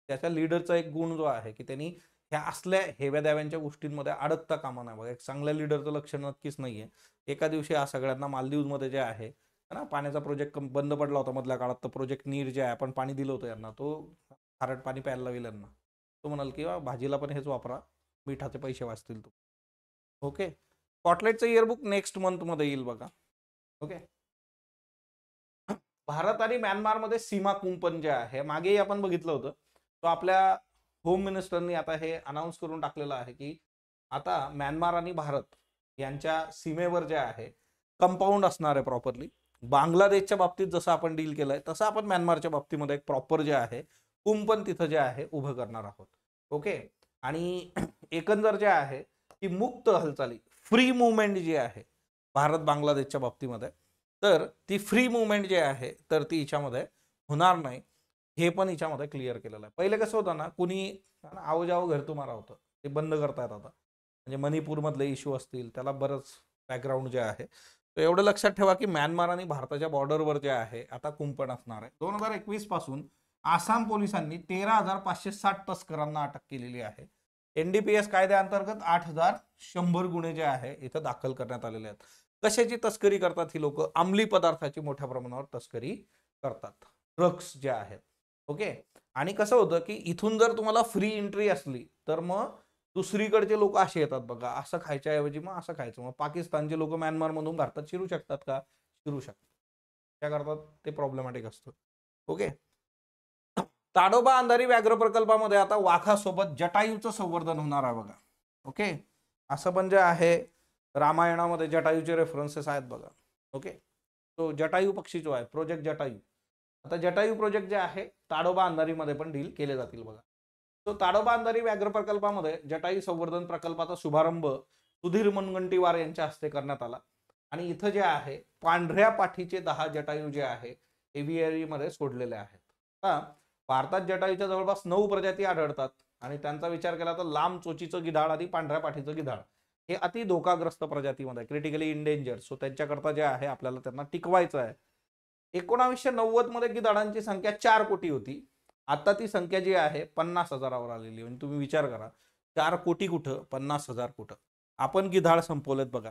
त्याच्या लीडरचा एक गुण जो आहे की त्यांनी ह्या असल्या हेव्या द्याव्यांच्या गोष्टींमध्ये अडकता कामा नाही बघा एक चांगल्या लीडरचं लक्ष नक्कीच नाही आहे एका दिवशी हा सगळ्यांना मालदीवमध्ये जे आहे ना पाण्याचा प्रोजेक्ट बंद पडला होता मधल्या काळात तर प्रोजेक्ट नीर जे आहे आपण पाणी दिलं होतं यांना तो खारट पाणी प्यायला लावेल यांना तो म्हणाल की भाजीला पण हेच वापरा मिठाचे पैसे वाचतील तो ओके स्कॉटलँडचं इयरबुक नेक्स्ट मंथमध्ये येईल बघा ओके भारत आणि म्यानमारमध्ये सीमा कुंपण जे आहे मागेही आपण बघितलं होतं तो आपल्या होम मिनिस्टरनी आता हे अनाऊन्स करून टाकलेलं आहे की आता म्यानमार आणि भारत यांच्या सीमेवर जे आहे कंपाऊंड असणार आहे प्रॉपरली बांगलादेशच्या बाबतीत जसं आपण डील केलं आहे तसं आपण म्यानमारच्या बाबतीमध्ये एक प्रॉपर जे आहे कुंपण तिथं जे आहे उभं करणार आहोत ओके आणि एकंदर जे आहे की मुक्त हालचाली फ्री मुवमेंट जी आहे भारत बांगलादेशच्या बाबतीमध्ये तर ती फ्री मुवमेंट जी आहे तर ती हिच्यामध्ये होणार नाही हे पण हिच्यामध्ये क्लिअर केलेलं आहे पहिले कसं होतं ना कुणी आवजाव घर तुम्हाला होतं ते बंद करतायत आता म्हणजे मणिपूरमधले इश्यू असतील त्याला बरंच बॅकग्राऊंड जे आहे तर एवढं लक्षात ठेवा की म्यानमार आणि भारताच्या बॉर्डरवर जे आहे आता कुंपण असणार आहे दोन हजार एकवीसपासून पासून आसाम पोलिसांनी तेरा हजार पाचशे साठ तस्करांना अटक केलेली आहे एनडीपीएस कायद्याअंतर्गत आठ हजार शंभर गुन्हे जे आहे इथं दाखल करण्यात आलेले आहेत कशाची तस्करी करतात ही लोक अंमली पदार्थाची मोठ्या प्रमाणावर तस्करी करतात ड्रग्स जे आहेत ओके आणि कसं होतं की इथून जर तुम्हाला फ्री एंट्री असली तर मग दुसरीकडचे लोक असे येतात बघा असं खायच्याऐवजी मग असं खायचं मग पाकिस्तानचे लोक म्यानमारमधून भारतात शिरू शकतात का शिरू शकतात त्याकरता ते प्रॉब्लेमॅटिक असतं ओके ताडोबा अंधारी व्याघ्र प्रकल्पामध्ये आता वाघासोबत जटायूचं संवर्धन होणार आहे बघा ओके असं पण जे आहे रामायणामध्ये जटायूचे रेफरन्सेस आहेत बघा ओके तो जटायू पक्षी जो आहे प्रोजेक्ट जटायू आता जटायू प्रोजेक्ट जे आहे ताडोबा अंधारीमध्ये पण डील केले जातील बघा तो ताडोबा अंधारी व्याघ्र प्रकल्पामध्ये जटायू संवर्धन प्रकल्पाचा शुभारंभ सुधीर मुनगंटीवार यांच्या हस्ते करण्यात आला आणि इथं जे आहे पांढऱ्या पाठीचे दहा जटायू जे आहे एव्हिएरीमध्ये सोडलेले आहेत भारतात जटायूच्या जवळपास नऊ प्रजाती आढळतात आणि त्यांचा विचार केला तर लांब चोचीचं गिधाड आणि पांढऱ्या पाठीचं गिधाड हे अति धोकाग्रस्त प्रजातीमध्ये क्रिटिकली इंडेंजर सो त्यांच्याकरता जे आहे आपल्याला त्यांना टिकवायचं आहे एकोणावीसशे नव्वद मध्ये गिधाडांची संख्या चार कोटी होती आता ती संख्या जी आहे पन्नास हजारावर आलेली म्हणजे तुम्ही विचार करा चार कोटी कुठं पन्नास हजार कुठं आपण गिधाड संपवलेत बघा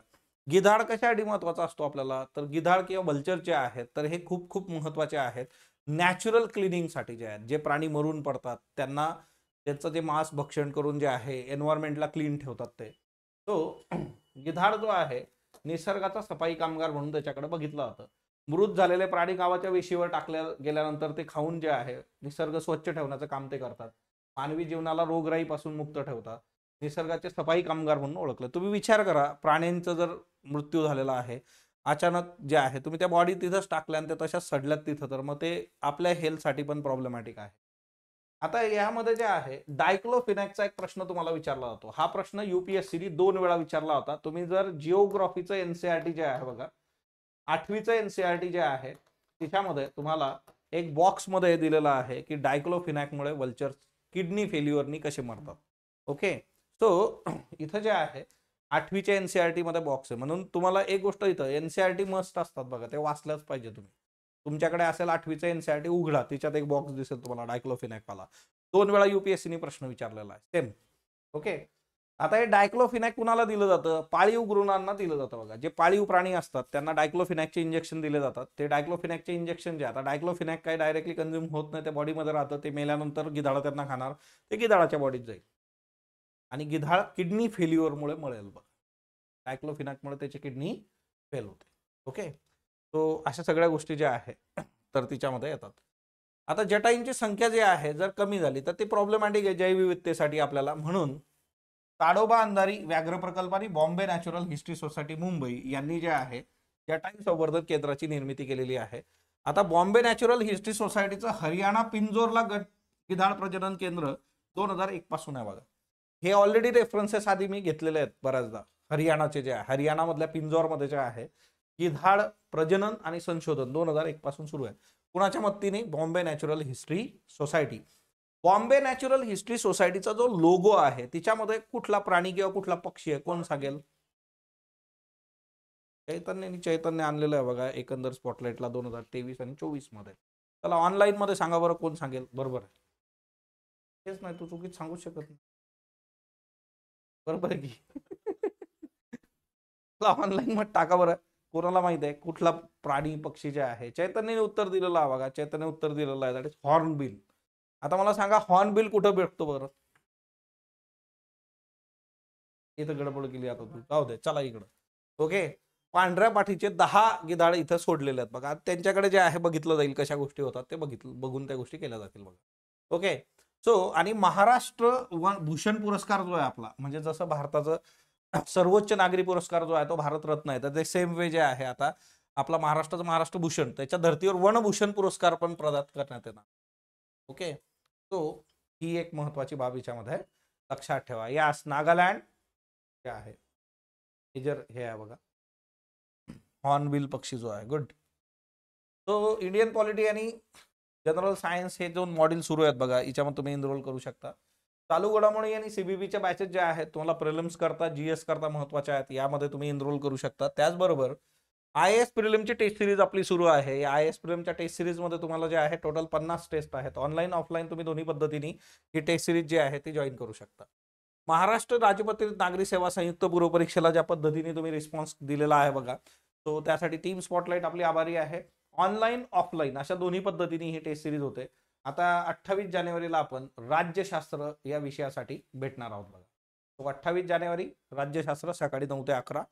गिधाड कशासाठी महत्वाचा असतो आपल्याला तर गिधाड किंवा बल्चर जे आहेत तर हे खूप खूप महत्वाचे आहेत नॅचरल क्लिनिंगसाठी जे आहेत जे प्राणी मरून पडतात त्यांना त्यांचं जे मांस भक्षण करून जे आहे एन्व्हायरमेंटला क्लीन ठेवतात ते तो गिधाड जो आहे निसर्गाचा सफाई कामगार म्हणून त्याच्याकडे बघितलं जातं मृत झालेले प्राणी गावाच्या वेशीवर टाकल्या गेल्यानंतर ते खाऊन जे आहे निसर्ग स्वच्छ ठेवण्याचं काम ते करतात मानवी जीवनाला रोगराईपासून मुक्त ठेवतात निसर्गाचे सफाई कामगार म्हणून ओळखलं तुम्ही विचार करा प्राण्यांचा जर मृत्यू झालेला आहे अचानक जे आहे तुम्ही त्या बॉडी तिथंच टाकल्या आणि त्या तशाच सडल्यात तिथं तर मग ते आपल्या हेल्थसाठी पण प्रॉब्लेमॅटिक आहे आता यामध्ये जे आहे डायक्लोफिनॅकचा एक प्रश्न तुम्हाला विचारला जातो हा प्रश्न ने दोन वेळा विचारला होता तुम्ही जर जिओग्राफीचं एनसीआरटी e जे आहे बघा आठवीचं एनसीआरटी e जे आहे तिच्यामध्ये तुम्हाला एक बॉक्समध्ये दिलेलं आहे की डायक्लोफिनॅकमुळे वल्चर्स किडनी फेल्युअरनी कसे मरतात ओके सो इथं जे आहे आठवीच्या एनसीआरटी e मध्ये बॉक्स आहे म्हणून तुम्हाला एक गोष्ट इथं एनसीआरटी मस्त e असतात बघा ते वाचलंच पाहिजे तुम्ही तुमच्याकडे असेल आर एनसीआरटी e उघडा तिच्यात एक बॉक्स दिसेल तुम्हाला डायक्लोफिनॅकवाला दोन वेळा युपीएससीने प्रश्न विचारलेला आहे सेम ओके आता हे डायक्लोफिनॅक कुणाला दिलं जातं पाळीव गुरुणांना दिलं जातं बघा जे पाळीव प्राणी असतात त्यांना डायक्लोफिनॅकचे इंजेक्शन दिले जातात ते डायक्लोफिनॅकचे इंजेक्शन जे आता डायक्लोफिनॅक काय डायरेक्टली कन्झ्युम होत नाही त्या बॉडीमध्ये राहतं ते मेल्यानंतर गिधाडा त्यांना खाणार ते गिधाडाच्या बॉडीत जाईल आणि गिधाळ किडनी फेल्युअरमुळे मळेल बघा मुळे त्याची किडनी फेल होते ओके सो अशा सगळ्या गोष्टी ज्या आहेत तर तिच्यामध्ये येतात आता जटाईंची संख्या जी आहे जर कमी झाली तर ती प्रॉब्लेमॅटिक आहे जैवविविधतेसाठी आपल्याला म्हणून ताडोबा अंधारी व्याघ्र प्रकल्प आणि Bombay Natural History Society Mumbai यांनी जे आहे जटाईन संवर्धन केंद्राची निर्मिती केलेली आहे आता बॉम्बे नॅचरल हिस्ट्री सोसायटीचं हरियाणा पिंजोरला गट गिधाळ प्रजनन केंद्र दोन हजार एक पासून आहे बघा हे ऑलरेडी रेफरन्सेस आधी मी घेतलेले आहेत बऱ्याचदा हरियाणाचे जे आहे हरियाणामधल्या पिंजोरमध्ये जे आहे ही झाड प्रजनन आणि संशोधन दोन हजार एक पासून सुरू आहे कुणाच्या मदतीने Bombay Natural History Society Bombay Natural History सोसायटीचा जो लोगो आहे तिच्यामध्ये कुठला प्राणी किंवा कुठला पक्षी आहे कोण सांगेल चैतन्य चैतन्य आणलेलं आहे बघा एकंदर स्पॉटलाइटला दोन हजार तेवीस आणि चोवीस मध्ये त्याला ऑनलाईन मध्ये सांगा बरं कोण सांगेल बरोबर आहे तेच नाही तू चुकीत सांगू शकत नाही बरोबर आहे की ऑनलाईन मत टाका बरं कोणाला माहित आहे कुठला प्राणी पक्षी जे आहे चैतन्यने उत्तर दिलेलं आहे बघा चैतन्य उत्तर दिलेलं आहे दॅट इज हॉर्नबिल आता मला सांगा हॉर्नबिल कुठं भेटतो बरं इथं गडबड केली आता तू जाऊ दे चला इकडं ओके पांढऱ्या पाठीचे दहा गिधाड इथं सोडलेले आहेत बघा त्यांच्याकडे जे आहे बघितलं जाईल कशा गोष्टी होतात ते बघितलं बघून त्या गोष्टी केल्या जातील बघा ओके सो आणि महाराष्ट्र वन भूषण पुरस्कार जो आहे आपला म्हणजे जसं भारताचं सर्वोच्च नागरी पुरस्कार जो आहे तो भारतरत्न आहे तर ते सेम वे जे आहे आता आपला महाराष्ट्राचं महाराष्ट्र भूषण त्याच्या धर्तीवर वनभूषण पुरस्कार पण प्रदान करण्यात येणार ओके सो ही एक महत्वाची बाब याच्यामध्ये लक्षात ठेवा यास नागालँड जे आहे हे जर हे आहे बघा हॉर्नबिल पक्षी जो आहे गुड सो इंडियन पॉलिटी आणि जनरल सायन्स हे दोन मॉडेल सुरू आहेत बघा याच्यामध्ये तुम्ही एनरोल करू शकता चालू घडामोडी आणि सीबीबीच्या बॅचेस ज्या आहेत तुम्हाला प्रिलिम्स करता जीएस करता महत्वाच्या आहेत यामध्ये तुम्ही एनरोल करू शकता त्याचबरोबर आय एस प्रिलिमची टेस्ट सिरीज आपली सुरू आहे आय एस प्रिलिमच्या टेस्ट सिरीजमध्ये तुम्हाला जे आहे टोटल पन्नास टेस्ट आहेत ऑनलाईन ऑफलाईन तुम्ही दोन्ही पद्धतीने ही टेस्ट सिरीज जी आहे ती जॉईन करू शकता महाराष्ट्र राजपत्रित नागरी सेवा संयुक्त पूर्वपरीक्षेला ज्या पद्धतीने तुम्ही रिस्पॉन्स दिलेला आहे बघा सो त्यासाठी टीम स्पॉटलाईट आपली आभारी आहे ऑनलाईन ऑफलाईन अशा दोन्ही पद्धतीने ही टेस्ट सिरीज होते आता अठ्ठावीस जानेवारीला आपण राज्यशास्त्र या विषयासाठी भेटणार आहोत बघा तो अठ्ठावीस जानेवारी राज्यशास्त्र सकाळी नऊ ते अकरा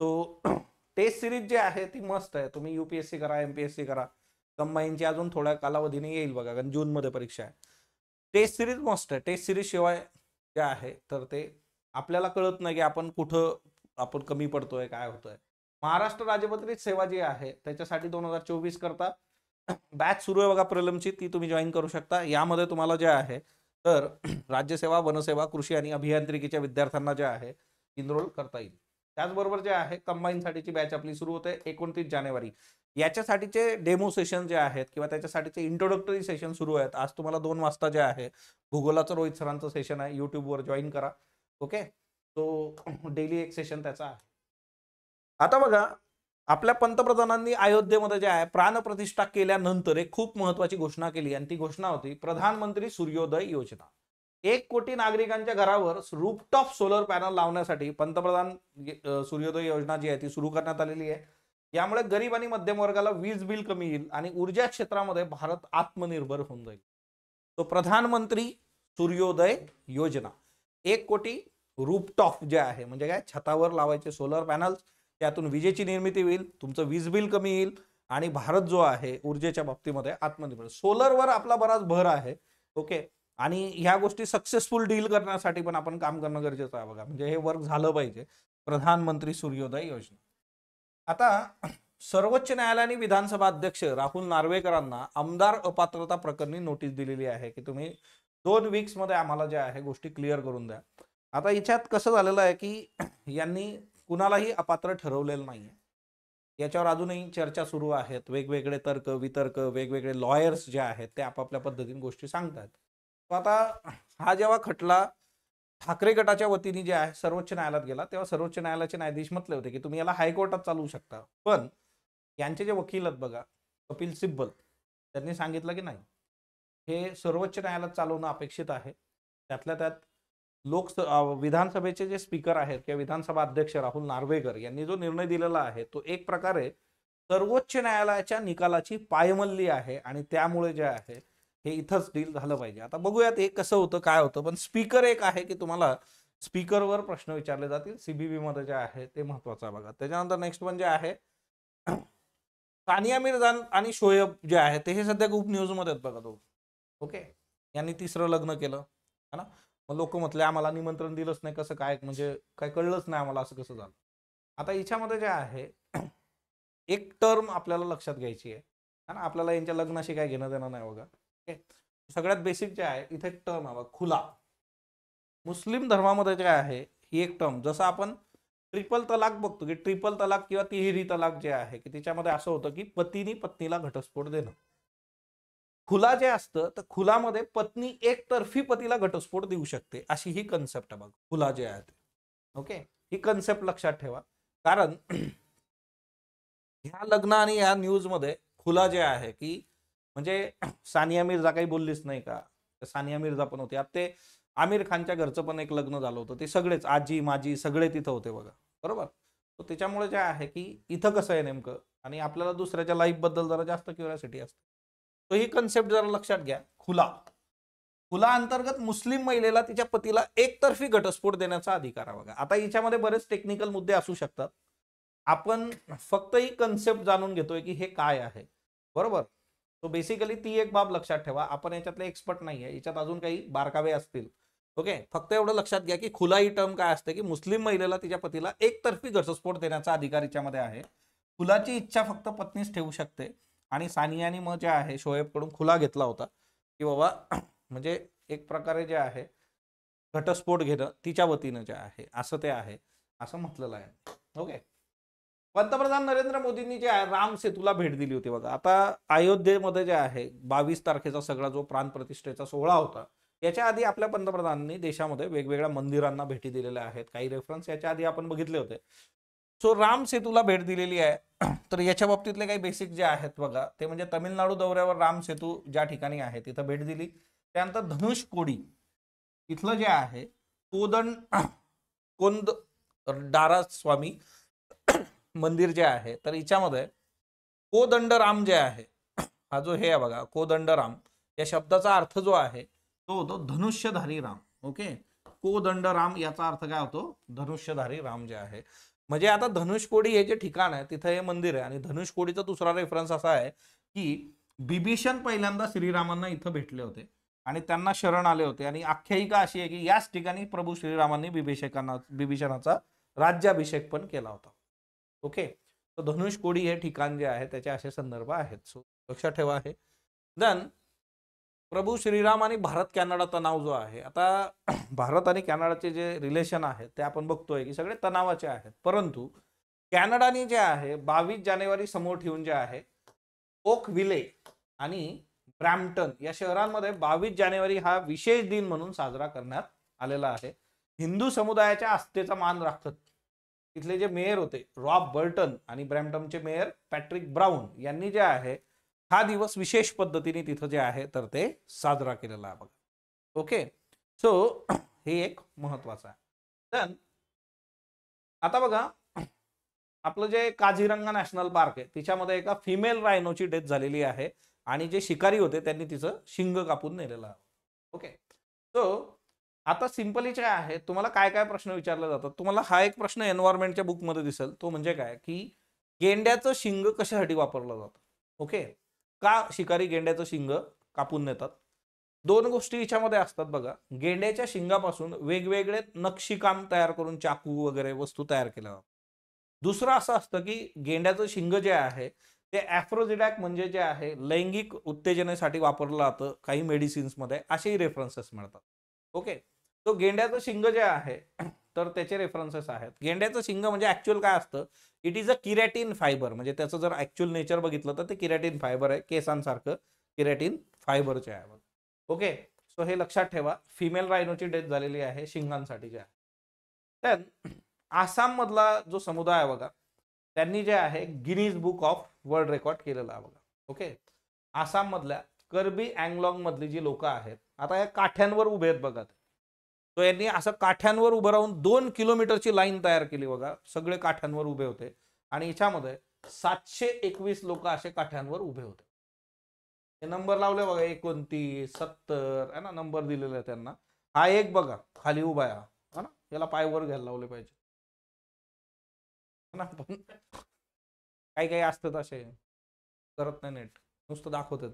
तो टेस्ट सिरीज जी आहे ती मस्त आहे तुम्ही यूपीएससी करा एमपीएससी करा कंबाईनची अजून थोड्या कालावधीने येईल बघा कारण जूनमध्ये परीक्षा आहे टेस्ट सिरीज मस्त आहे टेस्ट सिरीज शिवाय जे आहे तर ते आपल्याला कळत नाही की आपण कुठं आपण कमी पडतोय काय होतोय महाराष्ट्र राजपत्रित सेवा जी आहे त्याच्यासाठी दोन हजार चोवीस करता बॅच सुरू आहे बघा प्रलमची ती तुम्ही जॉईन करू शकता यामध्ये तुम्हाला जे आहे तर राज्यसेवा वनसेवा कृषी आणि अभियांत्रिकीच्या विद्यार्थ्यांना जे आहे इनरोल करता येईल त्याचबरोबर जे आहे कंबाईनसाठीची बॅच आपली सुरू होते एकोणतीस जानेवारी याच्यासाठीचे डेमो सेशन जे आहेत किंवा त्याच्यासाठीचे इंट्रोडक्टरी सेशन सुरू आहेत आज तुम्हाला दोन वाजता जे आहे भूगोलाचं रोहित सरांचं सेशन आहे वर जॉईन करा ओके तो डेली एक सेशन त्याचा आहे आता बघा आपल्या पंतप्रधानांनी अयोध्येमध्ये जे आहे प्राणप्रतिष्ठा केल्यानंतर एक खूप महत्वाची घोषणा केली आणि ती घोषणा होती प्रधानमंत्री सूर्योदय योजना एक कोटी नागरिकांच्या घरावर रूपटॉप सोलर पॅनल लावण्यासाठी पंतप्रधान सूर्योदय योजना जी आहे ती सुरू करण्यात आलेली आहे यामुळे गरीब आणि मध्यम वर्गाला वीज बिल कमी येईल आणि ऊर्जा क्षेत्रामध्ये भारत आत्मनिर्भर होऊन जाईल तो प्रधानमंत्री सूर्योदय योजना एक कोटी रूपटॉप जे आहे म्हणजे काय छतावर लावायचे सोलर पॅनल्स त्यातून विजेची निर्मिती होईल तुमचं वीज बिल कमी येईल आणि भारत जो आहे ऊर्जेच्या बाबतीमध्ये आत्मनिर्भर सोलरवर आपला बराच भर आहे ओके आणि ह्या गोष्टी सक्सेसफुल डील करण्यासाठी पण आपण काम करणं गरजेचं आहे बघा म्हणजे हे वर्क झालं पाहिजे प्रधानमंत्री सूर्योदय योजना आता सर्वोच्च न्यायालयाने विधानसभा अध्यक्ष राहुल नार्वेकरांना आमदार अपात्रता प्रकरणी नोटीस दिलेली आहे की तुम्ही दोन वीक्समध्ये आम्हाला ज्या आहे गोष्टी क्लिअर करून द्या आता याच्यात कसं झालेलं आहे की यांनी कुणालाही अपात्र ठरवलेलं नाही याच्यावर अजूनही चर्चा सुरू आहेत वेगवेगळे तर्क वितर्क वेगवेगळे लॉयर्स जे आहेत ते आपापल्या पद्धतीने गोष्टी सांगतात आता हा जेव्हा खटला ठाकरे गटाच्या वतीने जे आहे सर्वोच्च न्यायालयात गेला तेव्हा सर्वोच्च न्यायालयाचे न्यायाधीश म्हटले होते की तुम्ही याला हायकोर्टात चालवू शकता पण यांचे जे वकील आहेत बघा कपिल सिब्बल त्यांनी सांगितलं की नाही हे सर्वोच्च न्यायालयात चालवणं अपेक्षित आहे त्यातल्या त्यात लोक विधानसभेचे जे स्पीकर आहेत किंवा विधानसभा अध्यक्ष राहुल नार्वेकर यांनी जो निर्णय दिलेला आहे तो एक प्रकारे सर्वोच्च न्यायालयाच्या निकालाची पायमल्ली आहे आणि त्यामुळे जे आहे हे इथंच डील झालं पाहिजे आता बघूयात हे कसं होतं काय होतं पण स्पीकर एक आहे की तुम्हाला स्पीकरवर प्रश्न विचारले जातील सीबीबी मध्ये जे आहे ते महत्वाचा बघा त्याच्यानंतर नेक्स्ट म्हणजे जे आहे सानिया मिर्झान आणि शोएब जे आहे ते हे सध्या खूप न्यूज मध्ये बघा तो ओके यांनी तिसरं लग्न केलं है ना मग लोक म्हटले आम्हाला निमंत्रण दिलंच नाही कसं काय म्हणजे काय कळलंच नाही आम्हाला असं कसं झालं आता याच्यामध्ये जे आहे एक टर्म आपल्याला लक्षात घ्यायची आहे ना आपल्याला यांच्या लग्नाशी काय घेणं देणं नाही बघा सगळ्यात बेसिक जे आहे इथे एक टर्म आहे खुला मुस्लिम धर्मामध्ये जे आहे ही एक टर्म जसं आपण ट्रिपल तलाक बघतो की ट्रिपल तलाक किंवा तिहेरी तलाक जे आहे की त्याच्यामध्ये असं होतं की पतीनी पत्नीला घटस्फोट देणं खुला जे असतं तर खुलामध्ये पत्नी तर्फी पतीला घटस्फोट देऊ शकते अशी ही कन्सेप्ट आहे बघ खुला जे आहे ओके ही कन्सेप्ट लक्षात ठेवा कारण ह्या लग्न आणि ह्या मध्ये खुला जे आहे की म्हणजे सानिया मिर्झा काही बोललीच नाही का सानिया मिर्झा पण होती आता ते आमिर खानच्या घरचं पण एक लग्न झालं होतं ते सगळेच आजी माजी सगळे तिथं होते बघा बरोबर त्याच्यामुळे जे आहे की इथं कसं आहे नेमकं आणि आपल्याला दुसऱ्याच्या लाईफ बद्दल जरा जास्त क्युरियासिटी असते तो ही कन्सेप्ट जरा लक्षात घ्या खुला खुला अंतर्गत मुस्लिम महिलेला तिच्या पतीला एकतर्फी घटस्फोट देण्याचा अधिकार आहे बघा आता याच्यामध्ये बरेच टेक्निकल मुद्दे असू शकतात आपण फक्त ही कन्सेप्ट जाणून घेतोय की हे काय आहे बरोबर तो बेसिकली ती एक बाब लक्षात ठेवा आपण याच्यातले एक्सपर्ट नाही आहे याच्यात अजून काही बारकावे असतील ओके फक्त एवढं लक्षात घ्या की खुला ही टर्म काय असते की मुस्लिम महिलेला तिच्या पतीला एकतर्फी घटस्फोट देण्याचा अधिकार याच्यामध्ये आहे खुलाची इच्छा फक्त पत्नीच ठेवू शकते आणि सानियाने मग जे आहे शोएबकडून खुला घेतला होता की बाबा म्हणजे एक प्रकारे जे आहे घटस्फोट घेणं तिच्या वतीनं जे आहे असं ते आहे असं म्हटलेलं आहे ओके पंतप्रधान नरेंद्र मोदींनी जे आहे राम सेतूला भेट दिली होती बघा आता अयोध्येमध्ये जे आहे बावीस तारखेचा सगळा जो प्रतिष्ठेचा सोहळा होता याच्या आधी आपल्या पंतप्रधानांनी देशामध्ये वेगवेगळ्या मंदिरांना भेटी दिलेल्या आहेत काही रेफरन्स याच्या आधी आपण बघितले होते सो राम सेतूला भेट दिलेली आहे तर याच्या बाबतीतले काही बेसिक जे आहेत बघा ते म्हणजे तमिळनाडू दौऱ्यावर राम सेतू ज्या ठिकाणी आहे तिथं भेट दिली त्यानंतर धनुषकोडी इथलं जे आहे कोदन कोंद डारा स्वामी मंदिर जे आहे तर हिच्यामध्ये राम जे आहे हा जो हे आहे बघा राम या शब्दाचा अर्थ जो आहे तो होतो धनुष्यधारी राम ओके राम याचा अर्थ काय होतो धनुष्यधारी राम जे आहे म्हणजे आता धनुषकोडी हे जे ठिकाण आहे तिथं हे मंदिर आहे आणि धनुषकोडीचा दुसरा रेफरन्स असा आहे की बिभीषण पहिल्यांदा श्रीरामांना इथं भेटले होते आणि त्यांना शरण आले होते आणि आख्यायिका अशी आहे की याच ठिकाणी प्रभू श्रीरामांनी बिभीषकांना बिभीषणाचा राज्याभिषेक पण केला होता ओके तर धनुषकोडी हे ठिकाण जे आहे त्याचे असे संदर्भ आहेत सो लक्षात ठेवा आहे देन प्रभू श्रीराम आणि भारत कॅनडा तणाव जो आहे आता भारत आणि कॅनडाचे जे रिलेशन आहेत ते आपण बघतोय की सगळे तणावाचे आहेत परंतु कॅनडाने जे आहे बावीस जानेवारी समोर ठेवून जे आहे ओक विले आणि ब्रॅम्प्टन या शहरांमध्ये बावीस जानेवारी हा विशेष दिन म्हणून साजरा करण्यात आलेला आहे हिंदू समुदायाच्या आस्थेचा मान राखत तिथले जे मेयर होते रॉब बर्टन आणि ब्रॅम्प्टनचे मेयर पॅट्रिक ब्राऊन यांनी जे आहे हा दिवस विशेष पद्धतीने तिथं जे आहे तर ते साजरा केलेला आहे बघा ओके सो हे एक महत्वाचं आहे आता बघा आपलं जे काझीरंगा नॅशनल पार्क आहे तिच्यामध्ये एका फिमेल रायनोची डेथ झालेली आहे आणि जे शिकारी होते त्यांनी तिचं शिंग कापून नेलेलं आहे ओके सो आता सिम्पली जे आहे तुम्हाला काय काय प्रश्न विचारले जातात तुम्हाला हा एक प्रश्न एन्व्हायरमेंटच्या बुकमध्ये दिसेल तो म्हणजे काय की गेंड्याचं शिंग कशासाठी वापरलं जातं ओके का शिकारी गेंड्याचं शिंग कापून नेतात दोन गोष्टी याच्यामध्ये असतात बघा गेंड्याच्या शिंगापासून वेगवेगळे नक्षीकाम तयार करून चाकू वगैरे वस्तू तयार केल्या जातात दुसरं असं असतं की गेंड्याचं शिंग जे आहे ते ॲफ्रोजिडॅक म्हणजे जे आहे लैंगिक उत्तेजनेसाठी वापरलं जातं काही मेडिसिन्समध्ये असेही रेफरन्सेस मिळतात ओके तो गेंड्याचं शिंग जे आहे तर त्याचे रेफरन्सेस आहेत गेंड्याचं शिंग म्हणजे ऍक्च्युअल काय असतं it is a keratin fibre म्हणजे त्याचं जर ऍक्च्युअल नेचर बघितलं तर ते किरॅटिन फायबर आहे केसांसारखं किरॅटिन फायबरचे आहे ओके सो हे लक्षात ठेवा फिमेल रायनोची डेथ झालेली आहे शिंगांसाठी जे आहे आसाम मधला जो समुदाय आहे बघा त्यांनी जे आहे Guinness Book of World Record केलेला आहे बघा ओके आसाम मधल्या कर्बी अँगलॉंग मधली जी लोक आहेत आता या काठ्यांवर उभे आहेत बघा तो यांनी असं काठ्यांवर उभं राहून दोन किलोमीटरची लाईन तयार केली बघा सगळे काठ्यांवर उभे होते आणि याच्यामध्ये सातशे एकवीस लोक असे काठ्यांवर उभे होते हे नंबर लावले बघा एकोणतीस सत्तर है ना नंबर दिलेले त्यांना हा एक बघा खाली उभा आहे ना याला पायवर घ्यायला लावले पाहिजे काही काही असतात असे करत नाही नेट नुसतं दाखवतात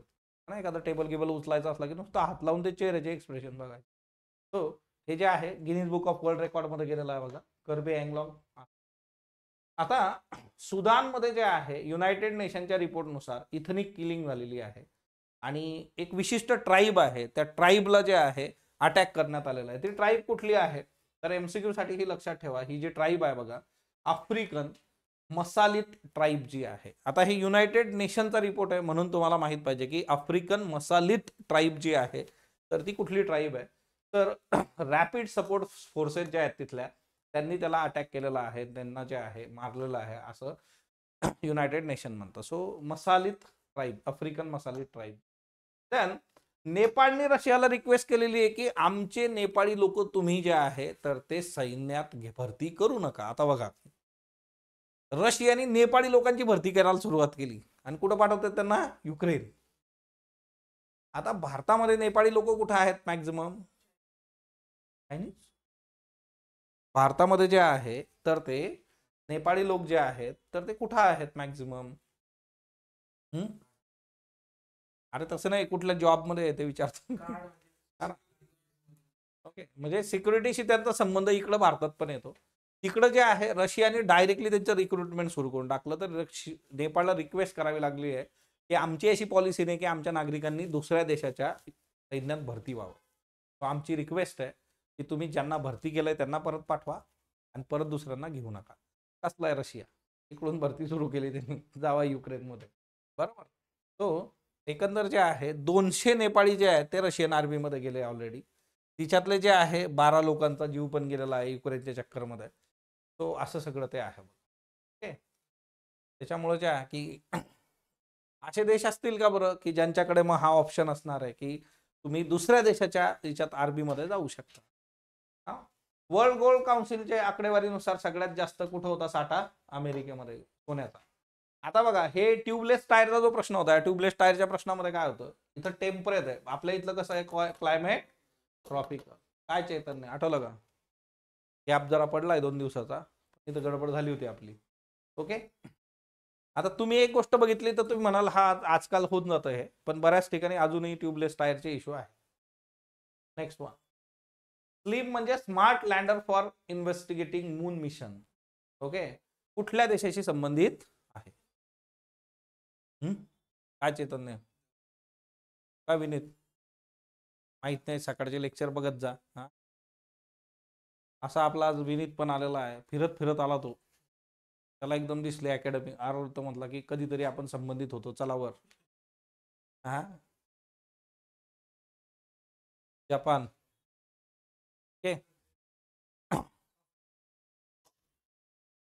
ना एखादा टेबल गिबल उचलायचा असला की नुसतं हात लावून ते चेहऱ्याचे एक्सप्रेशन बघायचे हो हे जे आहे Guinness Book of World Record मध्ये गेलेलं आहे बघा कर्बे अँगलॉग आता सुदान मध्ये जे आहे युनायटेड नेशनच्या रिपोर्टनुसार इथनिक किलिंग झालेली आहे आणि एक विशिष्ट ट्राईब आहे त्या ट्राईबला जे आहे अटॅक करण्यात आलेला आहे ती ट्राईब कुठली आहे तर एमसीक्यू साठी ही लक्षात ठेवा ही जी ट्राईब आहे बघा आफ्रिकन मसालित ट्राईब जी आहे आता ही युनायटेड नेशनचा रिपोर्ट आहे म्हणून तुम्हाला माहित पाहिजे की आफ्रिकन मसालित ट्राईब जी आहे तर ती कुठली ट्राईब आहे तर रॅपिड सपोर्ट फोर्सेस ज्या आहेत तिथल्या त्यांनी त्याला अटॅक केलेला आहे त्यांना जे आहे मारलेलं आहे असं युनायटेड नेशन म्हणतं so Masalit tribe African Masalit tribe then नेपाळने रशियाला रिक्वेस्ट केलेली आहे की आमचे नेपाळी लोक तुम्ही जे आहे तर ते सैन्यात भरती करू नका आता बघा रशियाने नेपाळी लोकांची भरती करायला सुरुवात केली आणि कुठं पाठवतात त्यांना युक्रेन आता भारतामध्ये नेपाळी लोक कुठं आहेत मॅक्झिमम भारतामध्ये जे आहे तर ते नेपाळी लोक जे आहेत तर ते कुठं आहेत मॅक्झिमम अरे तसं नाही कुठल्या जॉबमध्ये येते विचारतो ओके म्हणजे सिक्युरिटीशी त्यांचा संबंध इकडं भारतात पण येतो तिकडं जे आहे रशियाने डायरेक्टली त्यांचं रिक्रुटमेंट सुरू करून टाकलं तर नेपाळला रिक्वेस्ट करावी लागली आहे की आमची अशी पॉलिसी नाही की आमच्या नागरिकांनी दुसऱ्या देशाच्या सैन्यात भरती व्हावं आमची रिक्वेस्ट आहे की तुम्ही ज्यांना भरती केलंय त्यांना परत पाठवा आणि परत दुसऱ्यांना घेऊ नका आहे रशिया इकडून भरती सुरू केली त्यांनी जावा युक्रेनमध्ये बरोबर तो एकंदर जे आहे दोनशे नेपाळी जे आहेत ते रशियन आर्मीमध्ये गेले ऑलरेडी तिच्यातले जे आहे बारा लोकांचा जीव पण गेलेला आहे युक्रेनच्या चक्करमध्ये तो असं सगळं ते आहे ओके त्याच्यामुळे जे आहे की असे देश असतील का बरं की ज्यांच्याकडे मग हा ऑप्शन असणार आहे की तुम्ही दुसऱ्या देशाच्या तिच्यात आर्मीमध्ये जाऊ शकता वर्ल्ड गोल्ड काउन्सिलच्या आकडेवारीनुसार सगळ्यात जास्त कुठं होता साठा अमेरिकेमध्ये सोन्याचा आता बघा हे ट्यूबलेस टायरचा जो प्रश्न होता ट्यूबलेस टायरच्या प्रश्नामध्ये काय होतं इथं टेम्परेचर आहे आपल्या इथलं कसं आहे क्लायमेट ट्रॉपिकल काय चैतन्य आठवलं का गॅप जरा पडलाय दोन दिवसाचा इथं गडबड झाली होती आपली ओके आता तुम्ही एक गोष्ट बघितली तर तुम्ही म्हणाल हा आजकाल होत जातं हे पण बऱ्याच ठिकाणी अजूनही ट्यूबलेस टायरचे इश्यू आहे नेक्स्ट वन स्लीम म्हणजे smart lander for investigating moon mission okay कुठल्या देशाशी संबंधित आहे काय चैतन्य काय विनीत माहित नाही सकाळचे लेक्चर बघत जा हा असा आपला आज विनीत पण आलेला आहे फिरत फिरत आला तो त्याला एकदम दिसले अकॅडमी आर तो म्हटला की कधीतरी आपण संबंधित होतो चलावर हा जपान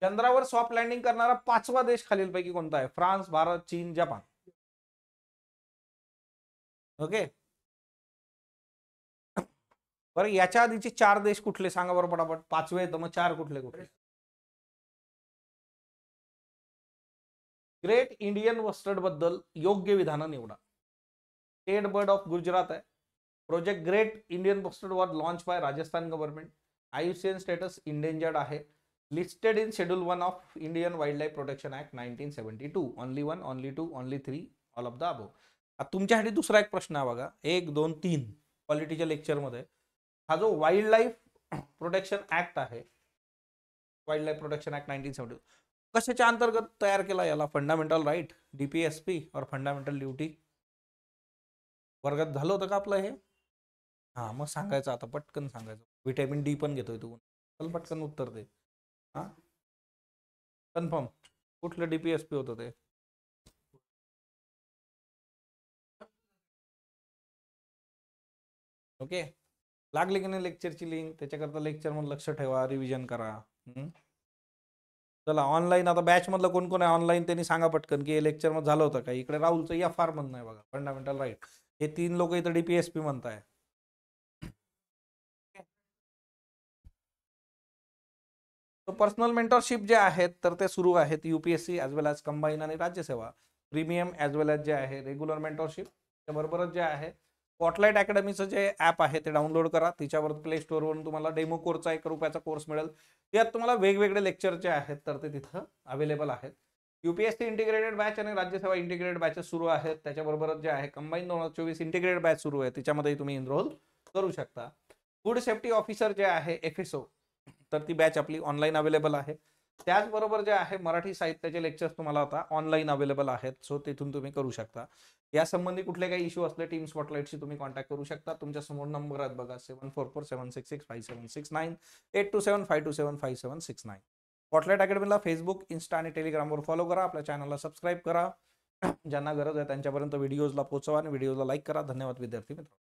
चंद्रावर सॉफ्ट लँडिंग करणारा पाचवा देश खालीलपैकी कोणता आहे फ्रान्स भारत चीन जपान ओके बरं याच्या आधीचे चार देश कुठले सांगा बरं पटापट पाचवे तर मग चार कुठले कुठले ग्रेट इंडियन वस्टर्ड बद्दल योग्य विधान निवडा स्टेट बर्ड ऑफ गुजरात आहे project great Indian bustard war launch by Rajasthan government IUCN status endangered आहे listed in schedule 1 of indian wildlife protection act 1972 only one only two only three all of the above आता तुमच्यासाठी दुसरा एक प्रश्न आहे बघा एक दोन तीन क्वालिटीच्या मध्ये हा जो वाइल्ड लाईफ प्रोटेक्शन ऍक्ट आहे wild life protection act nineteen seventy कशाच्या अंतर्गत तयार केला याला फंडामेंटल राईट डीपीएसपी और फंडामेंटल ड्युटी वर्गात झालं होतं का आपलं हे हां मग सांगायचं आता पटकन सांगायचं व्हिटॅमिन डी पण घेतोय तू चल पटकन उत्तर दे हां कन्फर्म कुठलं डीपीएसपी पी होतं ते ओके लागली की नाही लेक्चरची लिंक त्याच्याकरता मधून लक्ष ठेवा रिव्हिजन करा चला ऑनलाईन आता बॅचमधलं कोण कोण आहे ऑनलाईन त्यांनी सांगा पटकन की हे लेक्चरमध्ये झालं होतं का इकडे राहुलचं या फार म्हणणं आहे बघा फंडामेंटल राईट हे तीन लोक इथं डी पी म्हणताय तो पर्सनल मेंटरशिप जे आहेत तर ते सुरू आहेत U P S C as well as combine आणि राज्यसेवा प्रीमियम ॲज वेल ॲज जे आहे रेग्युलर मेंटरशिप त्याबरोबरच जे आहे स्पॉटलाईट अकॅडमीचं जे ॲप आहे ते डाउनलोड करा तिच्यावर प्ले स्टोअरवरून तुम्हाला डेमो कोर्सचा एक रुपयाचा कोर्स मिळेल यात तुम्हाला वेगवेगळे लेक्चर जे आहेत तर ते तिथं अवेलेबल आहेत सी इंटिग्रेटेड बॅच आणि राज्यसेवा इंटिग्रेटेड बॅचेस सुरू आहेत त्याच्याबरोबरच जे आहे कंबाईन दोन हजार चोवीस इंटिग्रेटेड बॅच सुरू आहे त्याच्यामध्ये तुम्ही इनरोल करू शकता फूड सेफ्टी ऑफिसर जे आहे एफ एसओ तर ती बॅच आपली ऑनलाईन अवेलेबल आहे त्याचबरोबर जे आहे मराठी साहित्याचे लेक्चर्स तुम्हाला आता ऑनलाईन अवेलेबल आहेत सो तिथून तुम्ही करू शकता यासंबंधी कुठले काही इश्यू असले टीम स्पॉटलाईटशी तुम्ही कॉन्टॅक्ट करू शकता तुमच्या समोर नंबर आहेत बघा seven four four seven six six five seven six nine eight two seven five two seven five seven six nine spotlight अकॅडमीला फेसबुक इंस्टा आणि टेलिग्रामवर फॉलो करा आपल्या चॅनलला सबस्क्राईब करा ज्यांना गरज आहे त्यांच्यापर्यंत व्हिडिओजला पोहोचवा आणि व्हिडिओला लाईक करा धन्यवाद विद्यार्थी मित्रांनो